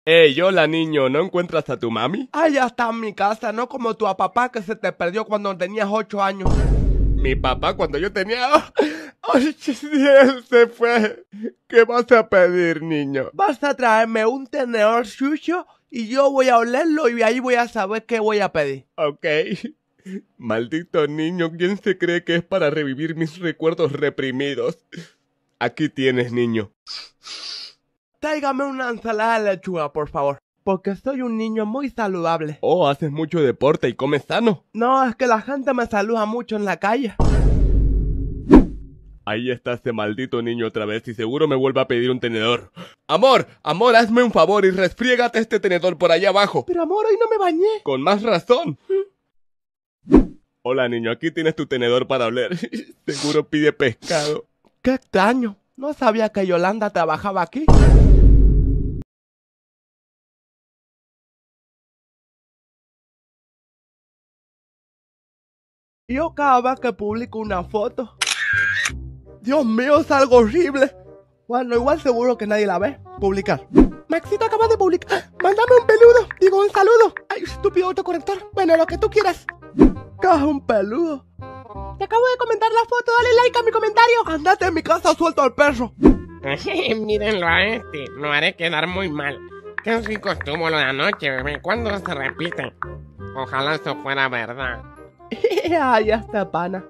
B: Ey, hola niño, ¿no encuentras a tu mami?
C: Allá está en mi casa, no como tu papá que se te perdió cuando tenías 8 años.
B: Mi papá cuando yo tenía... 8 (laughs) se fue! ¿Qué vas a pedir, niño?
C: Vas a traerme un tenedor sucio y yo voy a olerlo y ahí voy a saber qué voy a pedir. Ok.
B: Maldito niño, ¿quién se cree que es para revivir mis recuerdos reprimidos? Aquí tienes, niño.
C: Tráigame una ensalada de lechuga, por favor. Porque soy un niño muy saludable.
B: Oh, haces mucho deporte y comes sano.
C: No, es que la gente me saluda mucho en la calle.
B: Ahí está ese maldito niño otra vez y seguro me vuelve a pedir un tenedor. Amor, amor, hazme un favor y resfriégate este tenedor por allá abajo.
C: Pero amor, hoy no me bañé.
B: Con más razón. Hola niño, aquí tienes tu tenedor para hablar. (laughs) seguro pide pescado.
C: Qué extraño. No
D: sabía que Yolanda trabajaba aquí. Yo cada vez que publico una foto, Dios mío, es algo horrible.
C: Bueno, igual seguro que nadie la ve. Publicar. Maxito acaba de publicar. ¡Ah! Mándame un peludo. Digo, un saludo. Ay, estúpido autocorrector. Bueno, lo que tú quieras. Caja un peludo. Te acabo de comentar la foto. Dale like a mi comentario. Andate en mi casa, suelto al perro. (laughs)
A: Mírenlo a este. Lo haré quedar muy mal. rico costumo lo de anoche, bebé. ¿Cuándo se repite? Ojalá eso fuera verdad.
D: (laughs) ya
C: está, pana.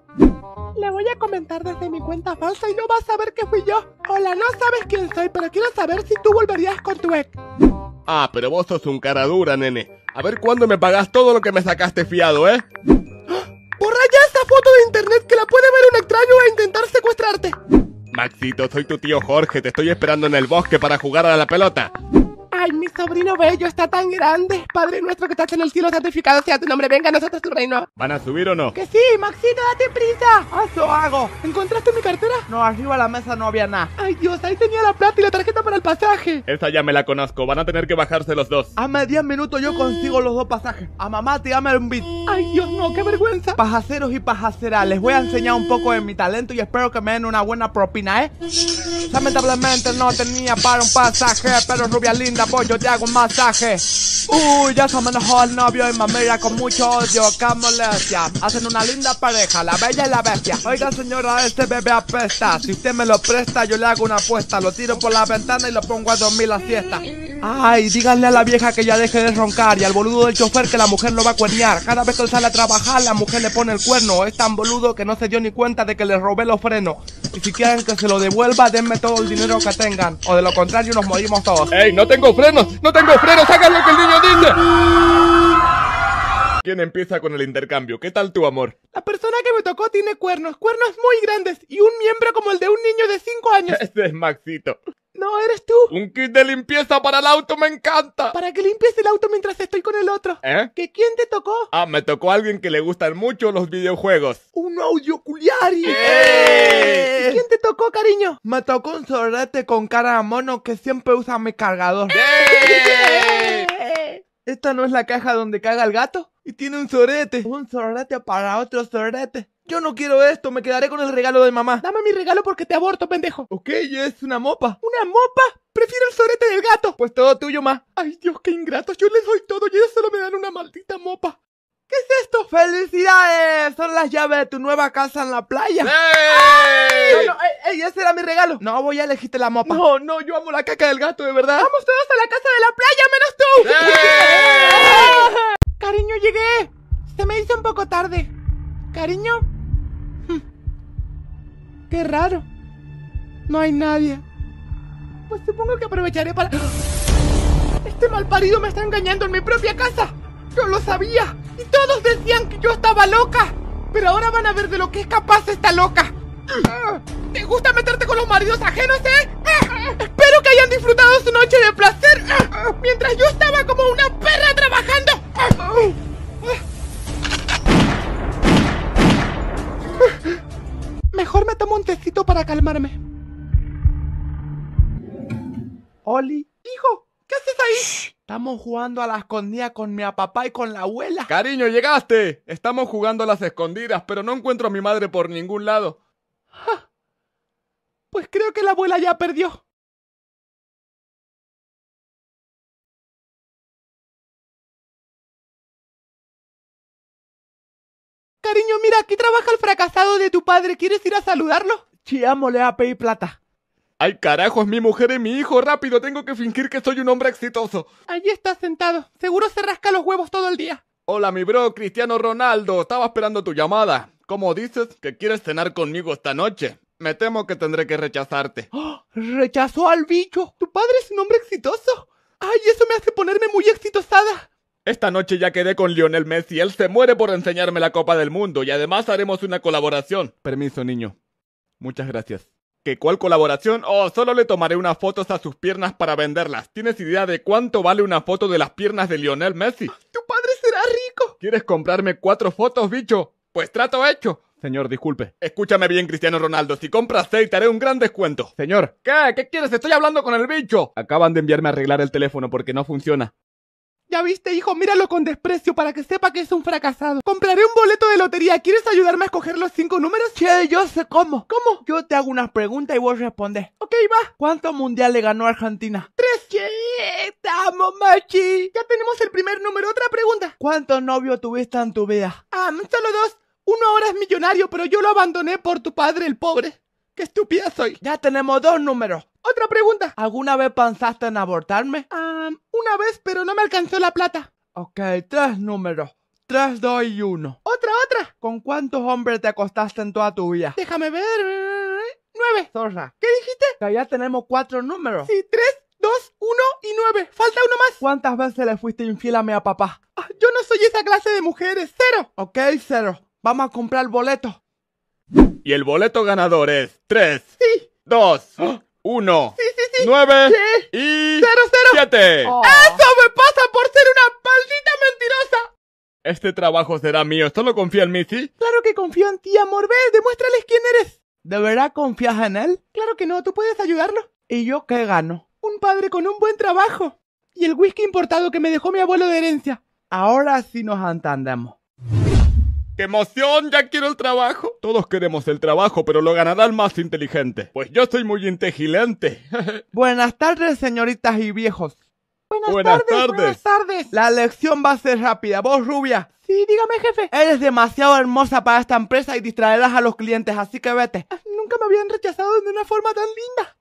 C: Le voy a comentar desde mi cuenta falsa y no vas a ver que fui yo. Hola, no sabes quién soy, pero quiero saber si tú volverías con tu ex.
B: Ah, pero vos sos un cara dura, nene. A ver cuándo me pagas todo lo que me sacaste fiado, ¿eh?
C: ¡Borra ya esa foto de internet que la puede ver un extraño a e intentar secuestrarte!
B: Maxito, soy tu tío Jorge, te estoy esperando en el bosque para jugar a la pelota.
C: Ay, mi sobrino bello está tan grande. Padre nuestro que estás en el cielo, santificado sea tu nombre. Venga a nosotros tu reino.
B: ¿Van a subir o no?
C: Que sí, Maxito, date prisa. Eso hago. ¿Encontraste mi cartera? No, arriba a la mesa no había nada. Ay, Dios, ahí tenía la plata y la tarjeta para el pasaje.
B: Esa ya me la conozco. Van a tener que bajarse los dos. A
C: 10 minutos, yo mm. consigo los dos pasajes. A mamá te ama un beat. Ay, Dios, no, qué vergüenza. Pajaceros y pajaceras, les voy a enseñar un poco de mi talento y espero que me den una buena propina, ¿eh? Lamentablemente no tenía para un pasaje, pero rubia linda yo te hago un masaje. Uy, ya se mejor el novio y me mira con mucho odio, qué molestia. Hacen una linda pareja, la bella y la bestia. Oiga señora, este bebé apesta. Si usted me lo presta, yo le hago una apuesta. Lo tiro por la ventana y lo pongo a dormir la siesta. Ay, díganle a la vieja que ya deje de roncar y al boludo del chofer que la mujer lo va a cuernear. Cada vez que él sale a trabajar, la mujer le pone el cuerno. Es tan boludo que no se dio ni cuenta de que le robé los frenos si Y quieren que se lo devuelva, denme todo el dinero que tengan, o de lo contrario nos morimos todos. ¡Ey, no tengo frenos! ¡No tengo frenos! ¡Hagan que el niño dice!
B: ¿Quién empieza con el intercambio? ¿Qué tal tu amor? La
C: persona que me tocó tiene cuernos, cuernos muy grandes y un miembro como el de un niño de 5 años. ¡Ese
B: es Maxito.
C: No, eres tú. Un kit de limpieza para el auto me encanta. Para que limpies el auto mientras estoy con el otro. ¿Eh? ¿Que quién te tocó?
B: Ah, me tocó alguien que le gustan mucho los videojuegos.
C: Un audio culiari. ¡Eh! ¿Quién te tocó, cariño? Me tocó un sorete con cara de mono que siempre usa mi cargador. ¿Esta no es la caja donde caga el gato? Y tiene un sorete. Un sorete para otro sorete. Yo no quiero esto, me quedaré con el regalo de mamá. Dame mi regalo porque te aborto, pendejo. Ok, es una mopa. ¿Una mopa? Prefiero el sorete del gato. Pues todo tuyo, ma. Ay, Dios, qué ingratos. Yo les doy todo y ellos solo me dan una maldita mopa. ¿Qué es esto? ¡Felicidades! Son las llaves de tu nueva casa en la playa. ¡Ey! No, no, ese era mi regalo. No, voy a elegirte la mopa. No, no, yo amo la caca del gato, de verdad. Vamos todos a la casa de la playa, menos tú. Cariño, llegué. Se me hizo un poco tarde. Cariño, Qué raro. No hay nadie. Pues supongo que aprovecharé para... Este mal parido me está engañando en mi propia casa. Yo lo sabía. Y todos decían que yo estaba loca. Pero ahora van a ver de lo que es capaz esta loca. ¿Te gusta meterte con los maridos ajenos, eh? Espero que hayan disfrutado su noche de placer mientras yo estaba como una perra trabajando. Mejor me tomo un tecito para calmarme. Oli, hijo, ¿qué haces ahí? Estamos jugando a la escondida con mi papá y con la abuela.
B: Cariño, llegaste. Estamos jugando a las escondidas, pero no encuentro a mi madre por ningún lado.
D: Pues creo que la abuela ya perdió. cariño, mira, aquí trabaja el fracasado de tu padre. ¿Quieres ir a saludarlo? Chiamo le a pedir plata.
B: ¡Ay, carajo! Es mi mujer y mi hijo. Rápido, tengo que fingir que soy un hombre exitoso.
C: Allí está sentado.
B: Seguro se rasca los huevos todo el día. Hola, mi bro, Cristiano Ronaldo. Estaba esperando tu llamada. ¿Cómo dices que quieres cenar conmigo esta noche? Me temo que tendré que rechazarte. ¡Oh!
C: ¡Rechazó al bicho! ¡Tu padre es un hombre exitoso! ¡Ay, eso me hace ponerme muy exitosada!
B: Esta noche ya quedé con Lionel Messi, él se muere por enseñarme la Copa del Mundo y además haremos una colaboración. Permiso, niño. Muchas gracias. ¿Qué cuál colaboración? Oh, solo le tomaré unas fotos a sus piernas para venderlas. ¿Tienes idea de cuánto vale una foto de las piernas de Lionel Messi? ¡Tu
C: padre será rico!
B: ¿Quieres comprarme cuatro fotos, bicho? Pues trato hecho. Señor, disculpe. Escúchame bien, Cristiano Ronaldo. Si compras seis, te haré un gran descuento. Señor. ¿Qué? ¿Qué quieres? Estoy hablando con el bicho. Acaban de enviarme a arreglar el teléfono porque no funciona.
C: Ya viste, hijo, míralo con desprecio para que sepa que es un fracasado. Compraré un boleto de lotería. ¿Quieres ayudarme a escoger los cinco números? Che, yo sé cómo. ¿Cómo? Yo te hago unas preguntas y vos respondes. Ok, va. ¿Cuánto mundial le ganó Argentina? Tres. Che, estamos, machi. Ya tenemos el primer número. Otra pregunta. ¿Cuántos novios tuviste en tu vida? Ah, solo dos. Uno ahora es millonario, pero yo lo abandoné por tu padre, el pobre. Qué estúpida soy. Ya tenemos dos números. Otra pregunta. ¿Alguna vez pensaste en abortarme? Um, una vez, pero no me alcanzó la plata. Ok, tres números. Tres, dos y uno ¡Otra, Otra, otra. ¿Con cuántos hombres te acostaste en toda tu vida? Déjame ver. ¡Nueve! Zorra. ¿Qué dijiste? Que allá tenemos cuatro números. Sí, tres, dos, uno y nueve Falta uno más. ¿Cuántas veces le fuiste infiel a mi papá? Ah, yo no soy esa clase de mujeres. Cero. Ok, cero. Vamos a comprar el boleto
B: Y el boleto ganador es Tres Sí. 2. 1, Sí, sí. y Cero, cero Siete oh. ¡Eso me
C: pasa por ser una maldita mentirosa!
B: Este trabajo será mío. ¿Solo confía en mí, sí?
C: Claro que confío en ti, amor. Ve, demuéstrales quién eres. ¿De verdad confías en él? Claro que no, tú puedes ayudarlo. ¿Y yo qué gano? Un padre con un buen trabajo. Y el whisky importado que me dejó mi abuelo de herencia. Ahora sí nos entendemos.
B: ¡Qué emoción! ¡Ya quiero el trabajo! Todos queremos el trabajo, pero lo ganará el más inteligente. Pues yo soy muy inteligente. (laughs) buenas tardes, señoritas y viejos. Buenas, tardes, Buenas
A: tardes. La
C: lección va a ser rápida. Vos, rubia. Sí, dígame, jefe. Eres demasiado hermosa para esta empresa y distraerás a los clientes, así que vete. Ah, nunca me habían rechazado de una forma tan linda.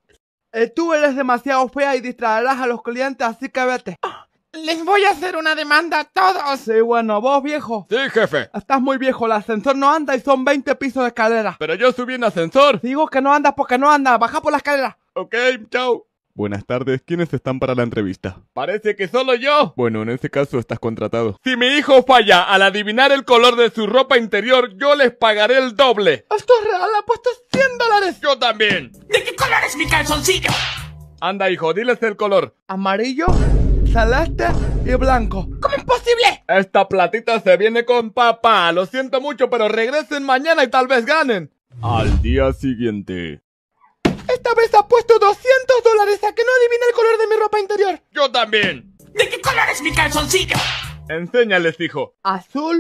C: Eh, tú eres demasiado fea y distraerás a los clientes, así que vete. Ah, les voy a hacer una demanda a todos. Sí, bueno, vos viejo. Sí, jefe. Estás muy viejo, el ascensor no anda y son 20 pisos de escalera. Pero yo subí en ascensor. Digo que no andas porque no anda, baja por la escalera. Ok,
B: chao. Buenas tardes, ¿quiénes están para la entrevista? Parece que solo yo. Bueno, en ese caso estás contratado. Si mi hijo falla al adivinar el color de su ropa interior, yo les pagaré el doble. Esto es real, apuesto 100 dólares. Yo también. ¿De qué color es mi calzoncillo? Anda, hijo, diles el color. ¿Amarillo?
C: celeste y blanco.
B: ¿Cómo es posible? Esta platita se viene con papá. Lo siento mucho, pero regresen mañana y tal vez ganen. Al día siguiente. Esta vez ha puesto
C: 200 dólares a que no adivina el color de mi ropa interior.
B: Yo
A: también. ¿De qué color es mi calzoncillo?
B: Enséñales, hijo.
C: Azul,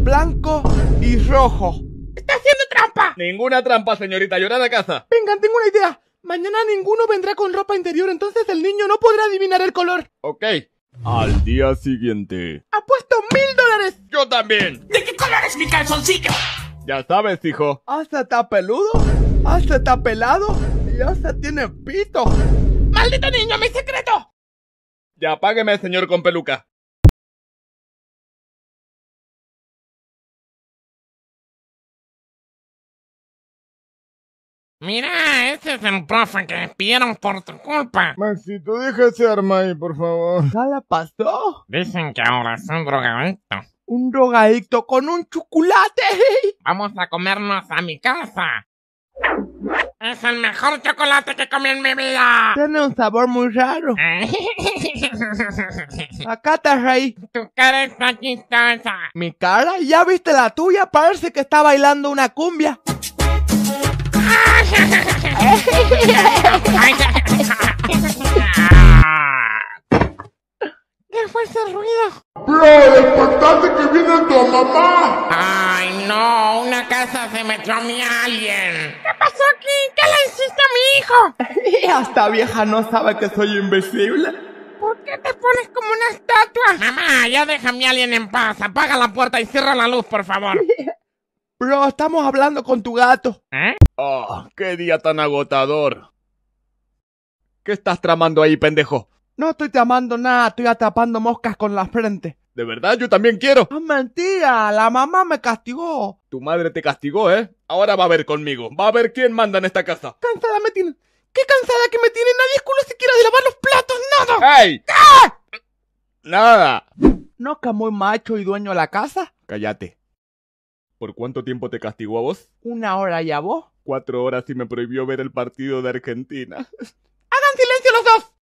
C: blanco y rojo. ¡Está
B: haciendo trampa! Ninguna trampa, señorita. ¡Llorada a casa.
C: Vengan, tengo una idea. Mañana ninguno vendrá con ropa interior, entonces el niño no podrá adivinar el color.
B: Ok. Al día siguiente.
C: ¡Apuesto mil dólares! ¡Yo
B: también! ¿De qué color es mi calzoncillo? Ya sabes, hijo.
C: ¿Hasta está peludo? ¿Hasta está pelado? Y hasta tiene pito.
B: ¡Maldito niño, mi secreto! Ya apágueme, señor con peluca.
D: Mira, ese es el profe que despidieron por tu culpa. Maxito, tú armar ahí, por favor. ¿Ya la pasó?
A: Dicen que ahora es un drogadicto. ¿Un drogadicto con un chocolate? (laughs) Vamos a comernos a mi casa. Es el mejor chocolate que comí en mi vida. Tiene
C: un sabor muy raro.
A: (laughs)
C: Acá Rey.
A: Tu cara está chistosa.
C: Mi cara, ya viste la tuya, parece que está bailando una cumbia.
A: ¿Qué fue ese ruido? Bro, lo importante que viene tu mamá. Ay, no, una casa se metió a mi alien. ¿Qué pasó aquí? ¿Qué le hiciste a mi hijo? y (laughs)
C: hasta vieja no sabe que soy invisible. ¿Por qué te
A: pones como una estatua? Mamá, ya deja a mi alien en paz. Apaga la puerta y cierra la luz, por favor. (laughs)
C: Bro, estamos hablando con tu gato.
B: ¿Eh? Oh, qué día tan agotador. ¿Qué estás tramando ahí, pendejo?
C: No estoy tramando nada, estoy atrapando moscas con la frente. ¿De verdad? Yo también quiero. mentira! La mamá me castigó.
B: Tu madre te castigó, ¿eh? Ahora va a ver conmigo. Va a ver quién manda en esta casa.
C: Cansada me tiene. ¡Qué cansada que me tiene! Nadie es culo siquiera de lavar
B: los platos, nada. ¡Ey! ¡Ah! Nada. ¿No que muy macho
C: y dueño de la casa?
B: Cállate. ¿Por cuánto tiempo te castigó a vos?
C: Una hora ya, vos.
B: Cuatro horas y me prohibió ver el partido de Argentina. (laughs) ¡Hagan
D: silencio los dos!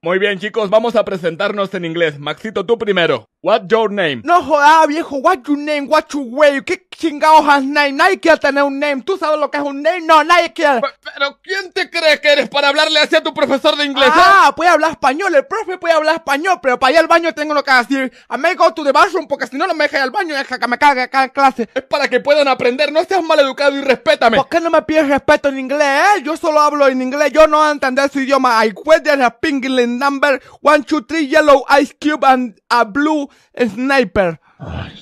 B: Muy bien chicos, vamos a presentarnos en inglés. Maxito, tú primero. What your name?
C: No joda viejo. What your name? What your way? ¿Qué chingados has name? Nadie quiere tener un name. ¿Tú sabes lo que es un name? No, nadie quiere. Pero, ¿quién te crees que eres para hablarle así a tu profesor de inglés? Eh? Ah, ¿eh? puede hablar español. El profe puede hablar español, pero para ir al baño tengo lo que decir. I may go to the bathroom porque si no, no me deja ir al baño. Deja que me cague acá en clase. Es para que puedan aprender. No seas mal educado y respétame. ¿Por qué no me pides respeto en inglés, eh? Yo solo hablo en inglés. Yo no entender su idioma. I wear a pink number one, two, three, yellow ice cube and a blue Sniper.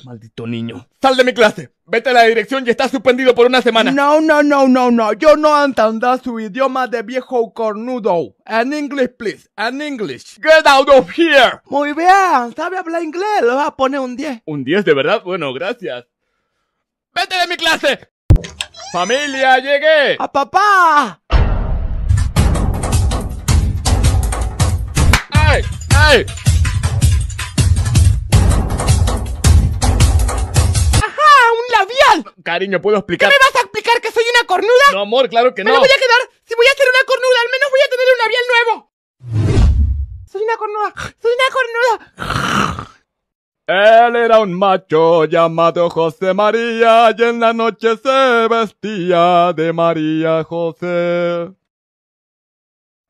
C: maldito niño. Sal de mi clase. Vete a la dirección y estás suspendido por una semana. No, no, no, no, no. Yo no entiendo su idioma de viejo cornudo. En English, please. En English. Get out of here. Muy bien. Sabe
B: hablar inglés. Le voy a poner un 10. ¿Un 10 de verdad? Bueno, gracias. ¡Vete de mi clase! ¡Familia, llegué! ¡A papá! ¡Ay! ¡Ay! Cariño,
C: puedo explicar. ¿Qué me vas a explicar que soy una cornuda? No, amor, claro que no. Me voy a quedar. Si voy a hacer una cornuda, al menos voy a tener un labial nuevo. Soy una cornuda. Soy una cornuda.
B: Él era un macho llamado José María y en la noche se vestía de María José.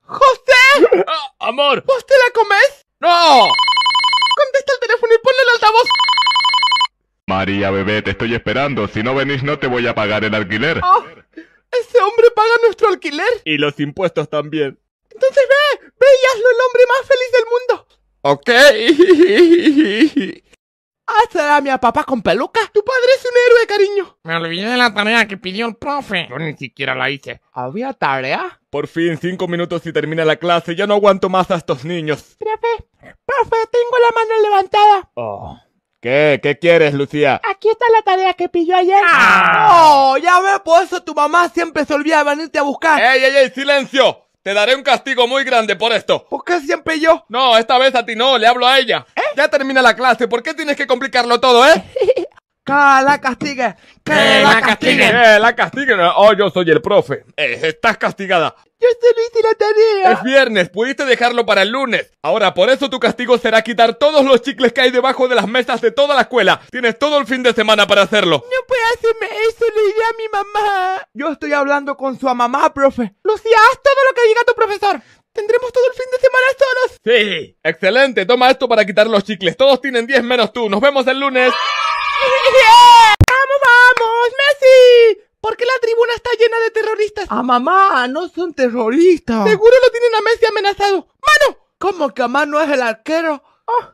C: ¡José! Ah, amor. ¿Vos te la comes? ¡No! Contesta el teléfono y ponle el altavoz.
B: María bebé, te estoy esperando. Si no venís no te voy a pagar el alquiler. Oh, ese hombre paga nuestro alquiler. Y los impuestos también.
C: Entonces ve, ve y hazlo el
B: hombre más feliz
C: del mundo. Ok. (laughs) Haz a mi papá con peluca. Tu padre es un héroe, cariño.
A: Me olvidé de la tarea que pidió el profe. Yo ni siquiera la hice. ¿Había tarea? Por fin, cinco minutos
B: y termina la clase. Ya no aguanto más a estos niños. Profe,
A: profe, tengo la mano
C: levantada.
B: Oh. ¿Qué? ¿Qué quieres, Lucía?
C: Aquí está la tarea que pilló ayer. ¡Ah! Oh, ya ve, por eso tu mamá siempre se olvida de venirte a buscar. ¡Ey, ey, ey! ¡Silencio! Te daré
B: un castigo muy grande por esto. ¿Por qué siempre yo? No, esta vez a ti no, le hablo a ella. ¿Eh? Ya termina la clase, ¿por qué tienes que complicarlo todo, eh? (laughs)
C: la castigue.
B: Que, la castigue. la castigue. Oh, yo soy el profe. Eh, estás castigada. Yo
C: solo hice la tarea. Es
B: viernes, pudiste dejarlo para el lunes. Ahora, por eso tu castigo será quitar todos los chicles que hay debajo de las mesas de toda la escuela. Tienes todo el fin de semana para hacerlo.
C: No puede hacerme eso, le diré a mi mamá. Yo estoy hablando con su mamá, profe. Lucía, haz todo lo que diga tu profesor.
B: Tendremos todo el fin de semana solos. Sí. Excelente, toma esto para quitar los chicles. Todos tienen 10 menos tú. Nos vemos el lunes.
C: (laughs) ¡Vamos, vamos, Messi! ¿Por qué la tribuna está llena de terroristas? ¡A mamá! ¡No son terroristas! Seguro lo tienen a Messi amenazado. ¡Mano! ¿Cómo que a mano es el arquero? Oh,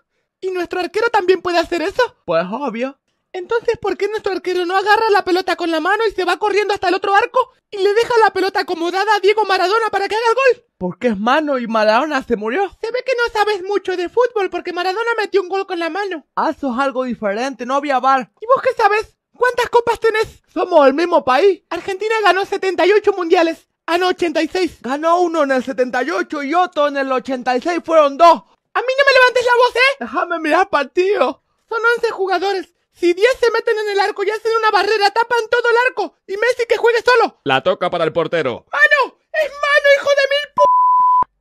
C: ¿Y nuestro arquero también puede hacer eso? Pues obvio. Entonces, ¿por qué nuestro arquero no agarra la pelota con la mano y se va corriendo hasta el otro arco y le deja la pelota acomodada a Diego Maradona para que haga el gol? Porque es mano y Maradona se murió. Se ve que no sabes mucho de fútbol porque Maradona metió un gol con la mano. Ah, algo diferente, no había bar. ¿Y vos qué sabes? ¿Cuántas copas tenés? Somos el mismo país. Argentina ganó 78 mundiales. Ah, no, 86. Ganó uno en el 78 y otro en el 86. Fueron dos. A mí no me levantes la voz, ¿eh? Déjame mirar partido. Son 11 jugadores. Si 10 se meten en el arco y hacen una barrera, tapan todo el arco. Y Messi que juegue solo.
B: La toca para el portero.
C: ¡Mano! ¡Ah, ¡Es mano, hijo de mil p...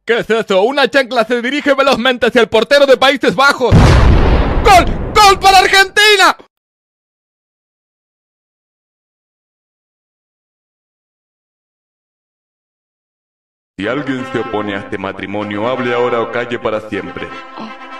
B: ¿Qué es eso? Una chancla se dirige velozmente hacia el portero de Países Bajos. ¡Gol! ¡Gol para Argentina!
D: Si alguien se
B: opone a este matrimonio, hable ahora o calle para siempre. Oh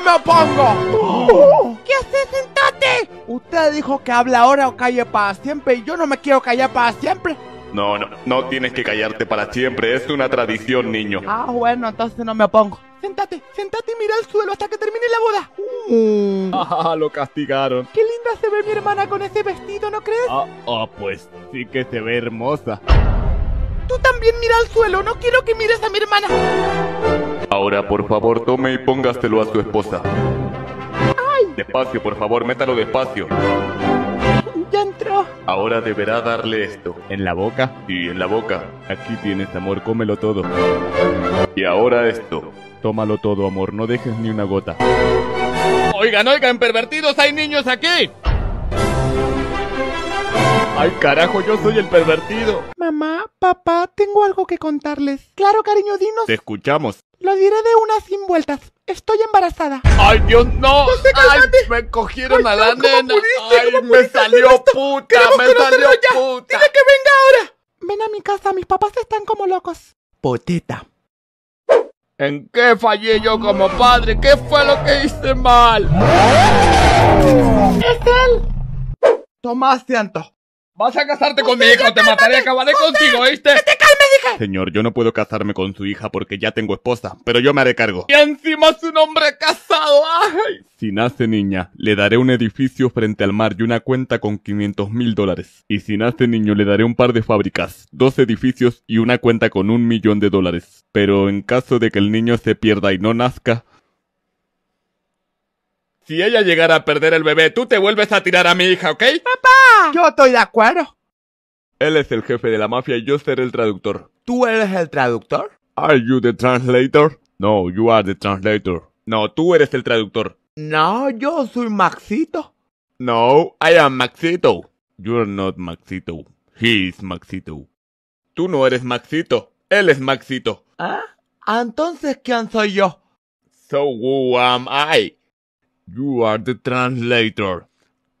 C: me opongo. ¿Qué haces Sentate. Usted dijo que habla ahora o calle para siempre y yo no me quiero callar para siempre.
B: No, no, no tienes que callarte para siempre, es una tradición, niño.
C: Ah, bueno, entonces no me
B: opongo. Sentate,
C: sentate y mira al suelo hasta que termine la boda. Mm. (laughs)
B: Ah, lo castigaron. Qué
C: linda se ve mi hermana con ese vestido, ¿no crees?
B: Ah, ah, pues sí que se ve hermosa.
C: Tú también mira al suelo, no quiero que mires a mi hermana.
B: Ahora, por favor, tome y póngastelo a su esposa. ¡Ay! Despacio, por favor, métalo despacio. Ya entró. Ahora deberá darle esto. ¿En la boca? Sí, en la boca. Aquí tienes, amor, cómelo todo. Y ahora esto. Tómalo todo, amor, no dejes ni una gota. Oigan, oigan, pervertidos, hay niños aquí. Ay, carajo, yo soy el pervertido.
C: Mamá, papá, tengo algo que contarles. Claro, cariño, dinos. Te
B: escuchamos.
C: Lo diré de una sin vueltas. Estoy embarazada. ¡Ay, Dios, no! (laughs) ¡Ay, me cogieron a la nena! ¡Ay, me salió puta! Queremos ¡Me salió ya. puta! ¡Dile que venga ahora! Ven a mi casa, mis papás están como locos. Poteta. ¿En qué fallé yo como padre? ¿Qué fue lo que hice mal? ¡Es él!
B: Tomás, Vas a casarte conmigo, te mataré, acabaré contigo, ¿oíste? Señor, yo no puedo casarme con su hija porque ya tengo esposa, pero yo me haré cargo. Y encima es un hombre casado. Si nace niña, le daré un edificio frente al mar y una cuenta con 500 mil dólares. Y si nace niño, le daré un par de fábricas, dos edificios y una cuenta con un millón de dólares. Pero en caso de que el niño se pierda y no nazca, si ella llegara a perder el bebé, tú te vuelves a tirar a mi hija, ¿ok?
C: ¡Papá! Yo estoy de acuerdo.
B: Él es el jefe de la mafia y yo seré el traductor. ¿Tú eres el traductor? Are you the translator? No, you are the translator. No, tú eres el traductor.
C: No, yo soy Maxito.
B: No, I am Maxito. You're not Maxito. He is Maxito. Tú no eres Maxito. Él es Maxito.
C: ¿Ah? Entonces, ¿quién soy yo?
B: So who am I? You are the translator.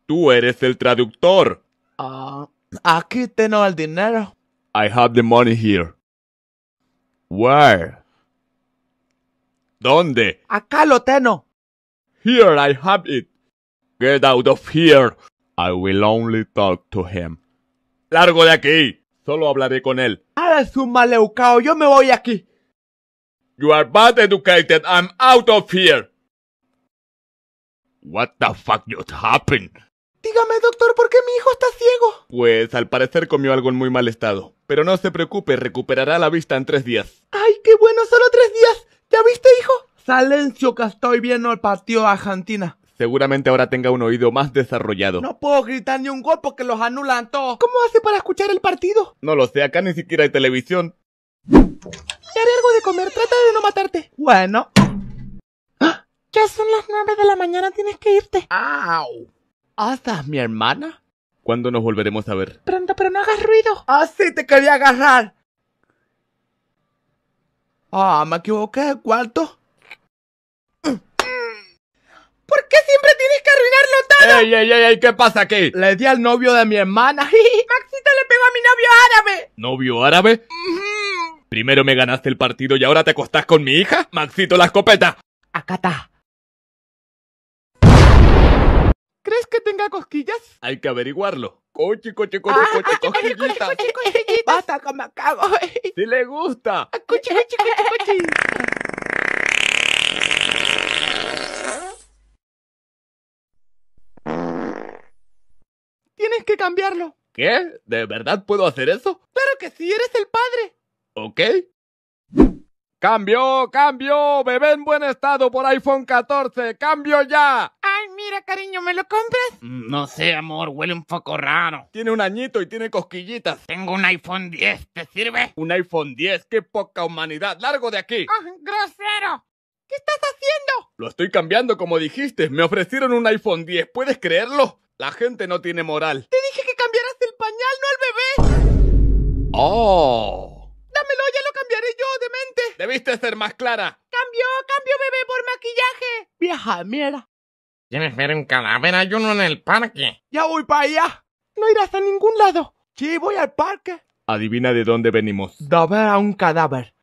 B: Tú eres el traductor.
C: Ah, Aquí tengo el dinero.
B: I have the money here. Where? ¿Dónde?
C: Acá lo tengo.
B: Here I have it. Get out of here. I will only talk to him. Largo de aquí. Solo hablaré con él.
C: Eres es un maleucao. Yo me voy aquí.
B: You are bad educated. I'm out of here. What the fuck just happened? Dígame, doctor, ¿por qué mi hijo está ciego? Pues al parecer comió algo en muy mal estado. Pero no se preocupe, recuperará la vista en tres días.
C: ¡Ay, qué bueno! ¡Solo tres días! ¿Ya viste, hijo? Silencio, que estoy
B: viendo el partido argentina. Seguramente ahora tenga un oído más desarrollado. No
C: puedo gritar ni un gol porque los anulan todos. ¿Cómo hace para escuchar el partido?
B: No lo sé, acá ni siquiera hay televisión. Te
C: haré algo de comer, trata de no matarte. Bueno. Ya son las nueve de la mañana, tienes que irte. ¡Au!
B: ¿Hasta mi hermana? ¿Cuándo nos volveremos a ver?
C: Pronto, pero no hagas ruido. ¡Ah, sí, te quería agarrar! Ah, me equivoqué ¿Cuánto? cuarto. ¿Por qué siempre tienes que arruinarlo todo? ¡Ey, ey, ey! ey qué pasa aquí? Le di al novio de mi hermana. (laughs) ¡Maxito le pegó a mi novio árabe!
B: ¿Novio árabe? Primero me ganaste el partido y ahora te acostás con mi hija. ¡Maxito, la escopeta! Acá ¿Crees que tenga cosquillas? Hay que averiguarlo. Coche, coche, coche, ah, coche, cosquillitas. Coche, cosquillitas. Basta con acabo Si le gusta. Ah, coche, coche,
D: coche, coche.
C: Tienes que cambiarlo.
B: ¿Qué? ¿De verdad puedo hacer eso?
C: Claro que sí, eres el padre.
B: Ok. Cambio, cambio. Bebé en buen estado por iPhone 14. Cambio ya.
A: Mira, cariño, ¿me lo compras? Mm, no sé, amor, huele un poco raro. Tiene un añito y tiene cosquillitas. Tengo un iPhone 10, ¿te sirve? Un iPhone
B: 10, qué poca humanidad. Largo de aquí. Ah,
A: grosero. ¿Qué estás
B: haciendo? Lo estoy cambiando, como dijiste. Me ofrecieron un iPhone 10, ¿puedes creerlo? La gente no tiene moral.
D: Te dije que cambiaras el pañal, no al bebé.
A: Oh.
D: Dámelo,
C: ya lo cambiaré yo, demente. Debiste ser más clara. Cambio, cambio bebé por maquillaje. Vieja mierda.
A: ¿Quieres ver un cadáver? Hay uno en el parque.
C: Ya voy para allá. No irás a ningún lado. Sí, voy al parque.
B: Adivina de dónde venimos. De ver a un cadáver.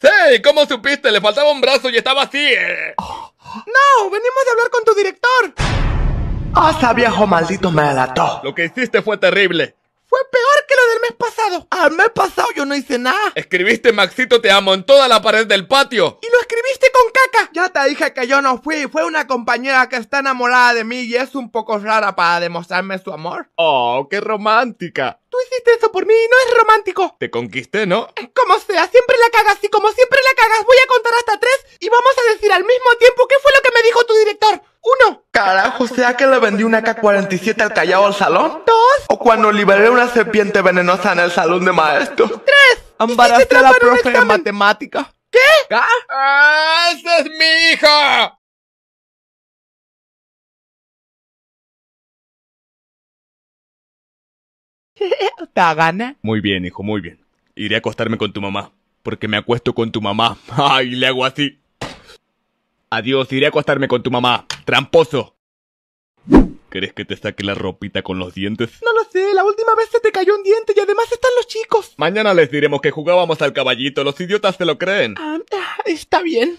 B: ¡Sí! ¿Cómo supiste? Le faltaba un brazo y estaba así. Eh. (gasps)
C: ¡No! ¡Venimos a hablar con tu director!
B: ¡Ese ah, viejo maldito me alató! Lo que hiciste fue terrible fue peor que lo del mes pasado. Al mes pasado yo no hice nada. Escribiste Maxito te amo en toda la pared del patio. Y lo escribiste con caca. Ya
C: te dije que yo no fui. Fue una compañera que está enamorada de mí y es un poco rara para demostrarme su amor.
B: Oh, qué romántica. Tú hiciste eso por mí y no es romántico. Te conquisté,
C: ¿no? Como sea, siempre la cagas y como siempre la cagas voy a contar hasta tres y vamos a decir al mismo tiempo qué fue lo que me dijo tu director. Uno, carajo, sea que le vendí una K-47 al callado al salón. Dos, o cuando liberé una serpiente venenosa en el salón de maestros. Tres,
D: ambarastra a la profe de matemática
B: ¿Qué? ¿Ah? ah esa es mi
D: hija! (laughs) ¿Te gana?
B: Muy bien, hijo, muy bien. Iré a acostarme con tu mamá, porque me acuesto con tu mamá. (laughs) Ay, le hago así. Adiós, iré a acostarme con tu mamá. ¡Tramposo! ¿Crees que te saque la ropita con los dientes?
C: No lo sé, la última vez se te cayó un diente y además están los chicos.
B: Mañana les diremos que jugábamos al caballito, los idiotas se lo creen.
C: Ah, está bien.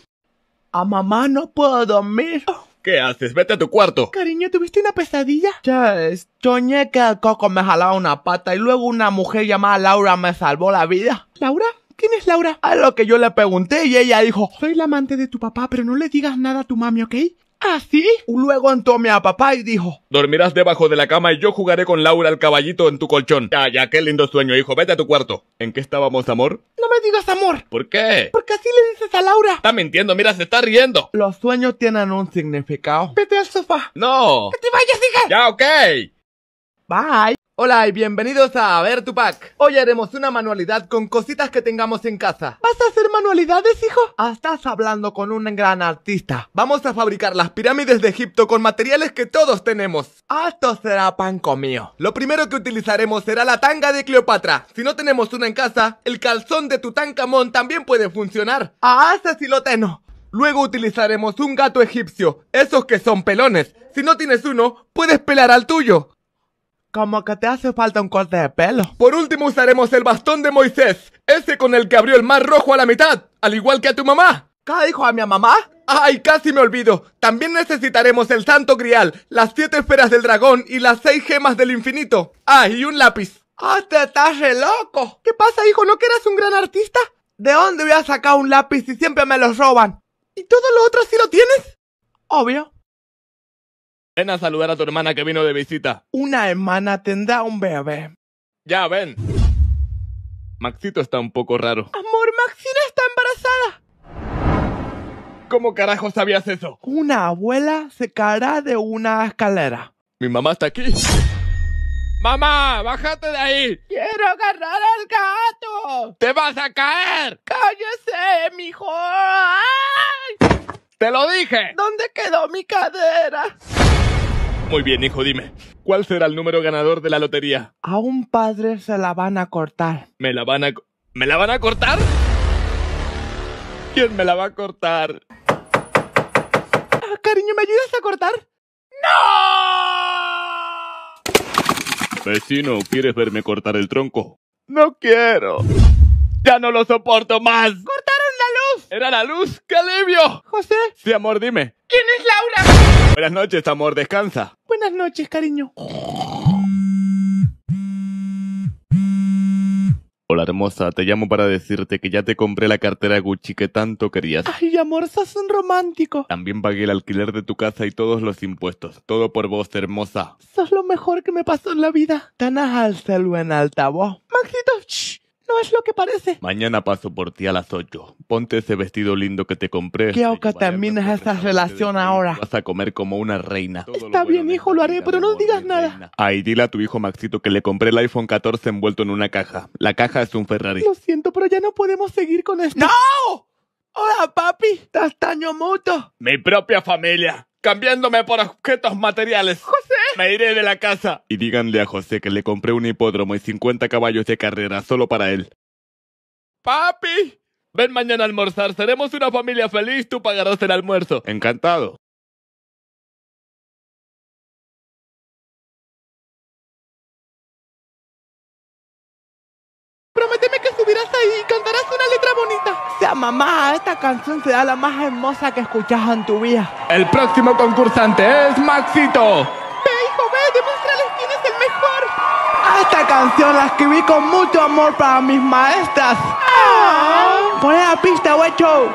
C: A mamá no puedo dormir. Oh,
B: ¿Qué haces? Vete a tu cuarto.
C: Cariño, ¿tuviste una pesadilla? Ya, soñé que el coco me jalaba una pata y luego una mujer llamada Laura me salvó la vida. ¿Laura? ¿Quién es Laura? A lo que yo le pregunté y ella dijo, soy la amante de tu papá, pero no le digas nada a tu mami, ¿ok? ¿Así? ¿Ah, luego entomé a papá y dijo:
B: Dormirás debajo de la cama y yo jugaré con Laura el caballito en tu colchón. Ya, ya, qué lindo sueño, hijo. Vete a tu cuarto. ¿En qué estábamos, amor? No me
C: digas amor.
B: ¿Por qué? Porque así le dices a Laura. Está mintiendo, mira, se está riendo. Los sueños tienen un significado. Vete al sofá. No. Que te vayas, hija. Ya, ok.
C: Bye. Hola y bienvenidos a, a Ver Pack. Hoy haremos una manualidad con cositas que tengamos en casa. ¿Vas a hacer manualidades, hijo? Ah, estás hablando con un gran artista. Vamos a fabricar las pirámides de Egipto con materiales que todos tenemos. Ah, esto será pan comido. Lo primero que utilizaremos será la tanga de Cleopatra. Si no tenemos una en casa, el calzón de Tutankamón también puede funcionar. Ah, ese lo tengo. Luego utilizaremos un gato egipcio, esos que son pelones. Si no tienes uno, puedes pelar al tuyo. Como que te hace falta un corte de pelo. Por último usaremos el bastón de Moisés, ese con el que abrió el mar rojo a la mitad, al igual que a tu mamá. ¿Qué dijo a mi mamá? ¡Ay, casi me olvido! También necesitaremos el santo grial, las siete esferas del dragón y las seis gemas del infinito. ¡Ah, y un lápiz! ¡Ah, te estás re loco! ¿Qué pasa, hijo? ¿No que un gran artista? ¿De dónde voy a sacar un lápiz si siempre me los roban? ¿Y todo lo otro si lo tienes? Obvio.
B: Ven a saludar a tu hermana que vino de visita.
C: Una hermana tendrá un bebé.
B: Ya, ven. Maxito está un poco raro.
C: Amor, Maxina está embarazada. ¿Cómo carajo
B: sabías eso?
C: Una abuela se caerá de una escalera.
B: Mi mamá está aquí. ¡Mamá! ¡Bájate de ahí!
C: ¡Quiero agarrar al gato! ¡Te vas a caer! ¡Cállese, mijo! ¡Te lo dije! ¿Dónde quedó mi cadera?
B: Muy bien, hijo, dime. ¿Cuál será el número ganador de la lotería?
C: A un padre se la van a cortar.
B: ¿Me la van a... ¿Me la van a cortar? ¿Quién me la va a cortar? Ah, cariño, ¿me ayudas a cortar? ¡No! Vecino, ¿quieres verme cortar el tronco? No quiero. Ya no lo soporto más. ¡Cortaron la luz! ¡Era la luz! ¡Qué alivio! José. Sí, amor, dime.
C: ¿Quién es Laura?
B: Buenas noches, amor, descansa.
C: Buenas noches, cariño.
B: Hola hermosa, te llamo para decirte que ya te compré la cartera Gucci que tanto querías.
C: Ay, amor, sos un romántico.
B: También pagué el alquiler de tu casa y todos los impuestos. Todo por vos, hermosa.
C: Sos lo mejor que me pasó en la vida. Tan alta en altavoz. Maxito, no es lo que parece.
B: Mañana paso por ti a las 8. Ponte ese vestido lindo que te compré. Quiero
C: que termines
B: esa relación ahora. Vas a comer como una reina.
C: Está bien, hijo, lo haré, pero no digas nada.
B: Ay, dile a tu hijo Maxito que le compré el iPhone 14 envuelto en una caja. La caja es un Ferrari. Lo
C: siento, pero ya no podemos seguir con esto. ¡No! Hola, papi. Tastaño muto.
B: Mi propia familia cambiándome por objetos materiales. José. Me iré de la casa. Y díganle a José que le compré un hipódromo y 50 caballos de carrera solo para él. Papi. Ven mañana a almorzar, seremos una familia feliz, tú pagarás el almuerzo.
D: Encantado. prométeme que subirás ahí y cantarás una letra bonita. Sea mamá, esta canción será la más hermosa que escuchas
C: en
B: tu vida. El próximo concursante es Maxito. Ve, hijo,
C: ve, demuéstrales quién es el mejor. Ah, esta canción la escribí con mucho amor para mis maestras. Ah. Poné la pista, wecho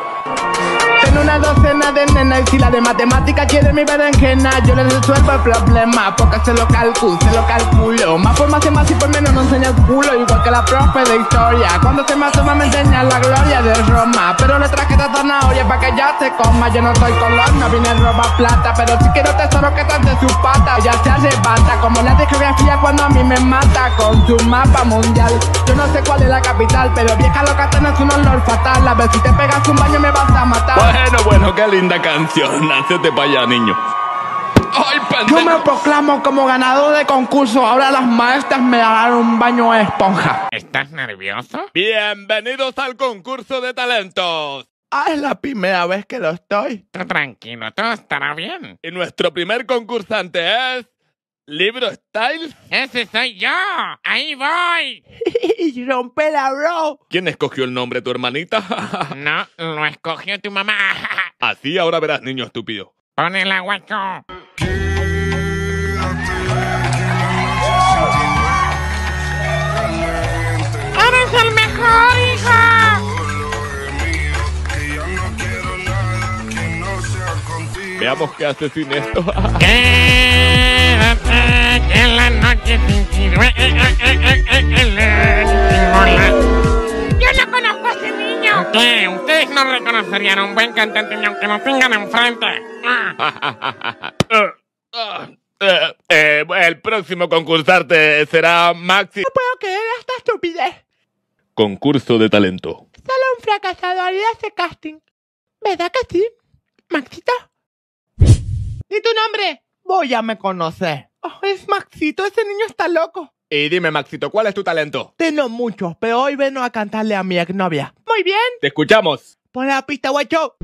C: Tengo una docena de nenas y si la de matemática quiere mi berenjena, yo les resuelvo el problema, porque se lo calculo, se lo calculo por Más y más y por menos no enseñas culo, igual que la profe de historia. Cuando te mato, me enseña la gloria de Roma. Pero le traje esta zanahoria para que ya se coma. Yo no soy color, no vine a robar plata. Pero si quiero tesoro que te de su pata ya se arrebata. Como la discografía cuando a mí me mata con su mapa mundial. Yo no sé cuál es la capital, pero vieja loca tenés un olor fatal. A ver si te pegas un baño me vas a matar.
B: Bueno, bueno, qué linda canción. (laughs) Nácete pa' allá, niño.
C: Yo me proclamo como ganador de concurso. Ahora las maestras me darán un baño de esponja.
B: ¿Estás nervioso? Bienvenidos al concurso de talentos. Ah,
C: es la primera vez que lo estoy.
A: Tranquilo, todo estará bien. Y nuestro primer concursante es... ¿Libro Style? ¡Ese soy yo! ¡Ahí voy!
B: (laughs) y rompe la bro! ¿Quién escogió el nombre, tu hermanita?
A: (laughs) no, lo escogió tu mamá.
B: Así ahora verás, niño estúpido.
A: Pon el aguaco. Veamos qué hace sin esto. (laughs) Eh, la noche Yo no conozco a ese niño. ¿Qué? Ustedes no reconocerían un buen cantante ni aunque lo tengan enfrente. Ah. (laughs)
B: Eh, eh, el próximo concursarte será Maxi. No puedo creer esta estupidez. Concurso de talento.
C: Solo un fracasado haría ese casting. ¿Verdad que sí? Maxito, ¿Y tu nombre? Voy a me conocer. Oh, es Maxito, ese niño está loco.
B: Y dime, Maxito, ¿cuál es tu talento?
C: Tengo muchos, pero hoy vengo a cantarle a mi exnovia. Muy bien.
B: Te escuchamos.
C: Pon la pista, guacho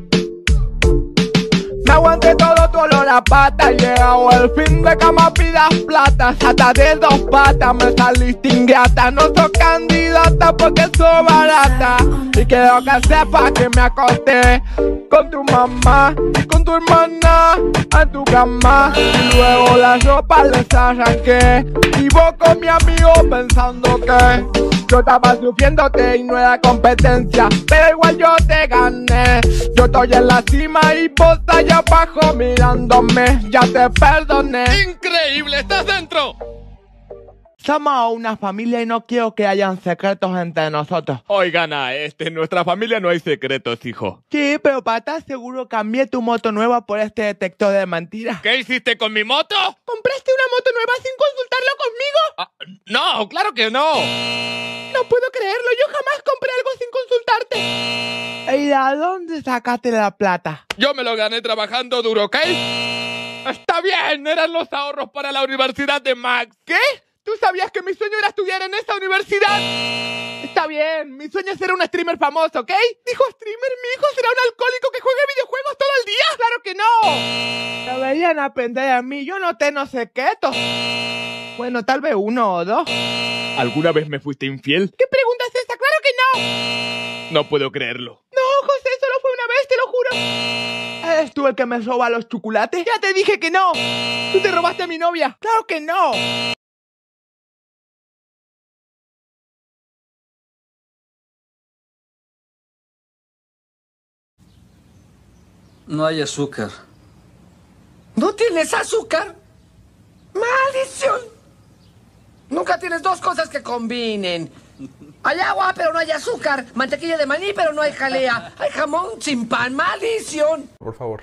C: aguante todo todo, olor a pata. Llegado el fin de cama pidas plata. Sata de dos patas, me saliste ingrata. No soy candidata porque soy barata. Y quiero que sepas que me acosté con tu mamá y con tu hermana a tu cama. Y luego las ropas les arranqué. Y vos con mi amigo pensando que. Yo estaba sufriéndote y no era competencia, pero igual yo te gané. Yo estoy en la cima y vos allá abajo mirándome, ya te perdoné. Increíble, estás dentro. Somos una familia y no quiero que hayan secretos entre
B: nosotros. Oigan, este, en nuestra familia no hay secretos, hijo.
C: Sí, pero para estar seguro cambié tu moto nueva por este detector de mentiras. ¿Qué hiciste con mi moto? ¿Compraste una moto nueva sin consultarlo conmigo? Ah, no, claro que no. No puedo creerlo, yo jamás compré algo sin consultarte. ¿Y a dónde sacaste la plata?
B: Yo me lo gané trabajando duro, ¿ok? Está bien, eran los ahorros para la universidad de Max.
C: ¿Qué? ¿Tú sabías que mi sueño era estudiar en esa universidad? Está bien, mi sueño es ser un streamer famoso, ¿ok? Dijo streamer, mi hijo será un alcohólico que juegue videojuegos todo el día. ¡Claro que no! Te veían aprender a mí, yo no te no sé qué. Bueno, tal vez uno o dos.
B: ¿Alguna vez me fuiste infiel? ¿Qué pregunta
C: es esa? ¡Claro que no!
B: No puedo creerlo.
C: No, José, solo fue una vez, te lo juro. ¿Eres tú el que
D: me roba los chocolates? Ya te dije que no. ¿Tú te robaste a mi novia? ¡Claro que no! No hay azúcar. ¿No tienes azúcar? ¡Maldición!
C: Nunca tienes dos cosas que combinen. Hay agua, pero no hay azúcar.
A: Mantequilla de maní, pero no hay jalea. (laughs) Hay jamón sin pan. ¡Maldición!
B: Por favor,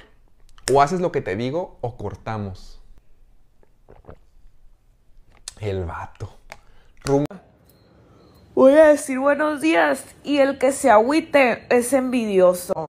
B: o haces lo que te digo o cortamos. El vato. Rumba.
C: Voy a decir buenos días y
A: el que se agüite es envidioso.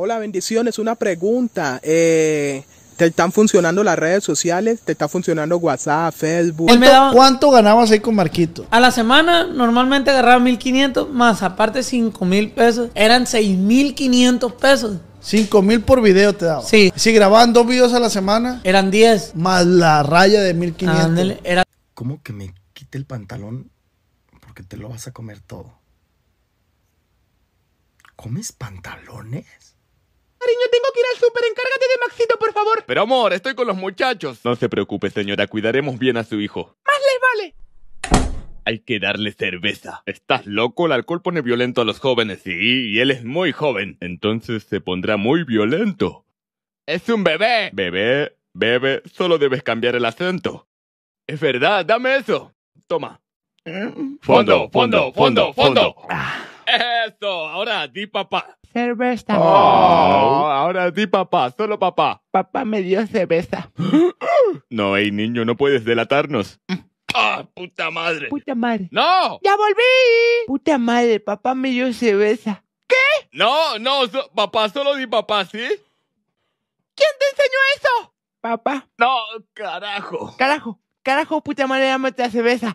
C: Hola, bendiciones. Una pregunta. Eh, ¿Te están funcionando las redes sociales? ¿Te está funcionando WhatsApp, Facebook? ¿Cuánto, ganabas ahí con Marquito? A la semana normalmente agarraba 1.500 más aparte 5.000 pesos. Eran 6.500 pesos. ¿$5,000 mil por video te daba. Sí. Si grababan dos videos a la semana. Eran 10. Más la raya de 1500. ¿Cómo que me quite el pantalón? Porque te lo vas a comer todo.
B: ¿Comes pantalones?
C: Cariño, tengo que ir al súper, encárgate de
B: Maxito, por favor. Pero amor, estoy con los muchachos. No se preocupe, señora, cuidaremos bien a su hijo. Más les vale. Hay que darle cerveza. ¿Estás loco? El alcohol pone violento a los jóvenes, sí, y él es muy joven. Entonces se pondrá muy violento. Es un bebé. Bebé, bebé, solo debes cambiar el acento. Es verdad, dame eso. Toma. Fondo, fondo, fondo, fondo. Eso, ahora di papá cerveza. Oh, ahora sí, papá, solo papá. Papá me dio cerveza. (gasps) No, hey, niño, no puedes delatarnos. Mm. ¡Ah, puta madre!
C: Puta madre. ¡No! ¡Ya volví! Puta madre, papá me dio cerveza. ¿Qué?
B: No, no, papá, solo di papá, ¿sí? ¿Quién
D: te enseñó eso? Papá. No, carajo.
C: Carajo, carajo,
D: puta madre, dame otra cerveza.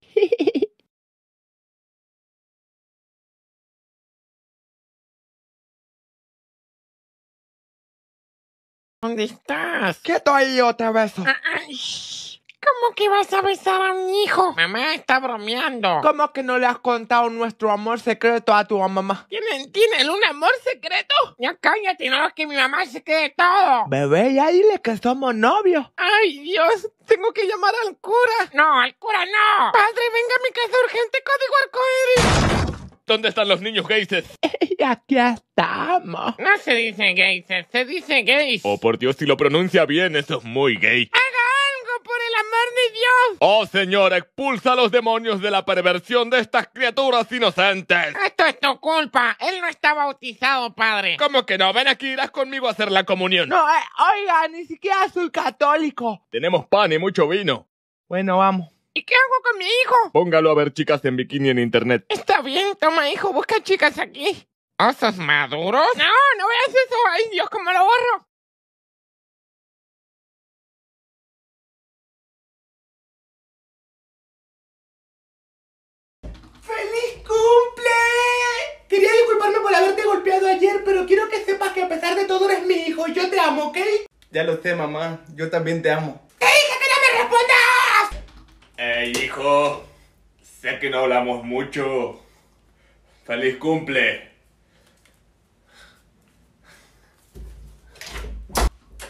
D: (laughs)
A: ¿Dónde estás?
D: ¿Qué ahí yo te
A: beso? ¿Cómo que vas a besar a un hijo? Mamá está bromeando. ¿Cómo que no le has contado
C: nuestro amor secreto a tu mamá?
A: ¿Tienen, tienen un amor secreto? Ya cállate, no es que mi mamá se quede todo.
C: Bebé, ya dile que somos novios.
A: Ay, Dios, tengo que llamar al cura. No, al cura no. Padre, venga a mi casa urgente, código arcoíris.
B: ¿Dónde están los niños gays? (laughs)
A: Aquí estamos. No se dice gayses, se dice gays. Oh,
B: por Dios, si lo pronuncia bien, eso es muy gay. ¡Haga algo, por
A: el amor de Dios!
B: Oh, señor, expulsa a los demonios de la perversión de estas criaturas inocentes.
A: Esto es tu culpa. Él no está bautizado, padre. ¿Cómo que no? Ven aquí, irás
B: conmigo a hacer la comunión. No, eh,
A: oiga, ni siquiera soy católico.
B: Tenemos pan y mucho vino. Bueno, vamos.
A: ¿Y qué hago con mi hijo?
B: Póngalo a ver chicas en bikini en internet.
A: Está bien, toma hijo, busca chicas aquí.
B: ¿Osos maduros? No,
A: no veas eso. Ay,
D: Dios, cómo lo borro. ¡Feliz cumple! Quería disculparme por haberte golpeado ayer, pero quiero que sepas que a pesar de
C: todo eres mi hijo. y Yo te amo, ¿ok?
B: Ya lo sé, mamá. Yo también te amo. ¡Te
C: dije que no me
B: respondas! Eh hijo, sé que no hablamos mucho. ¡Feliz cumple!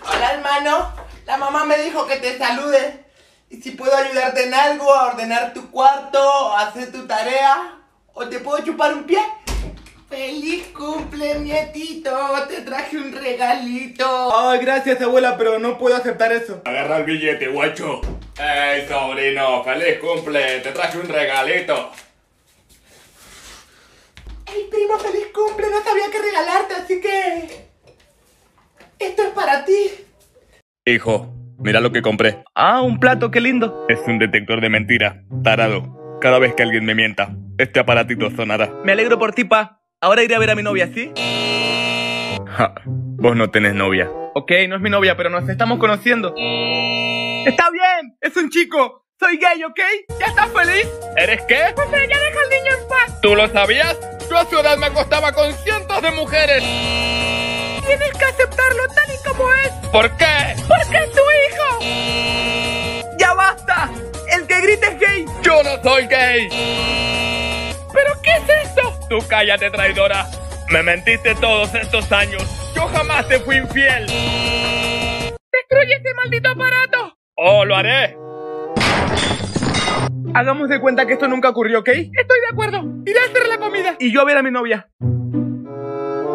C: Hola, hermano. La mamá me dijo que te salude. Y si puedo ayudarte en algo, a ordenar tu cuarto, a hacer tu tarea, o te puedo chupar un pie. ¡Feliz cumple, nietito! ¡Te traje un regalito!
B: Ay, gracias, abuela, pero no puedo aceptar eso. Agarra el billete, guacho. ¡Ey, sobrino! ¡Feliz cumple! ¡Te traje un regalito!
C: ¡Ey, primo! ¡Feliz cumple! No sabía qué regalarte, así que... ¡Esto es para ti!
B: Hijo, mira lo que compré. ¡Ah, un plato! ¡Qué lindo! Es un detector de mentira. Tarado. Cada vez que alguien me mienta, este aparatito sonará. Me alegro por ti, pa. Ahora iré a ver a mi novia, ¿sí? vos no tenés novia. Ok, no es mi novia, pero nos estamos conociendo.
C: Está bien, es un chico. Soy gay, ¿ok? ¿Ya estás feliz? ¿Eres qué? Papá, ya deja al niño en paz. ¿Tú lo sabías? Yo a su me acostaba con cientos de mujeres. Tienes que aceptarlo tal y como es.
A: ¿Por qué?
C: Porque es tu hijo.
B: Ya basta. El que grite es gay. Yo no soy gay. ¿Pero qué es esto? Tú cállate, traidora. Me mentiste todos estos años. Yo jamás te fui infiel.
A: ¡Destruye ese maldito aparato!
B: ¡Oh, lo haré!
C: Hagamos de cuenta que esto nunca ocurrió, ¿ok? Estoy de acuerdo. Iré
D: a hacer la comida. Y yo a ver a mi novia.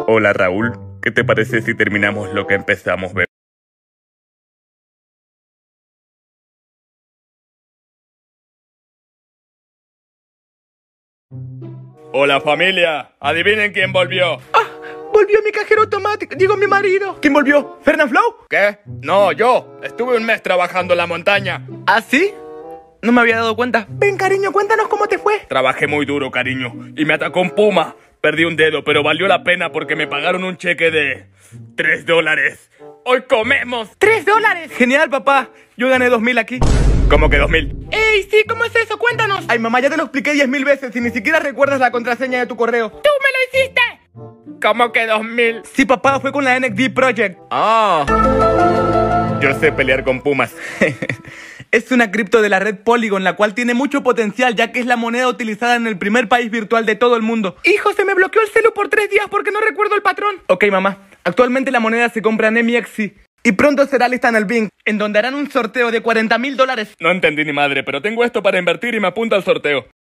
B: Hola, Raúl. ¿Qué te parece si
D: terminamos lo que empezamos, bebé?
B: Hola familia, adivinen quién volvió. ¡Ah!
D: Volvió mi cajero automático, digo mi
C: marido. ¿Quién volvió? Flow? ¿Qué? No, yo. Estuve un mes trabajando en la montaña. ¿Ah, sí? No me había dado cuenta. Ven, cariño, cuéntanos cómo te
B: fue. Trabajé muy duro, cariño, y me atacó un puma. Perdí un dedo, pero valió la pena porque me pagaron un cheque de... 3 dólares. Hoy comemos.
C: ¡Tres dólares!
B: Genial, papá. Yo gané dos mil aquí. ¿Cómo que 2000?
C: ¡Ey, sí! ¿Cómo es eso? Cuéntanos. Ay, mamá, ya te lo expliqué 10.000 veces y ni siquiera recuerdas la contraseña de tu correo. ¡Tú me
A: lo
B: hiciste! ¿Cómo que 2000? Sí, papá, fue con la NXD Project. ¡Ah! Yo sé pelear con pumas. (laughs)
C: es una cripto de la red Polygon, la cual tiene mucho potencial, ya que es la moneda utilizada en el primer país virtual de todo el mundo. Hijo, se me bloqueó el celu por tres días porque no recuerdo el patrón. Ok, mamá. Actualmente la moneda se compra en MXC. Y pronto será lista en el Bing, en donde harán un sorteo de 40 mil dólares.
B: No entendí ni madre, pero tengo esto para invertir y me apunto al sorteo.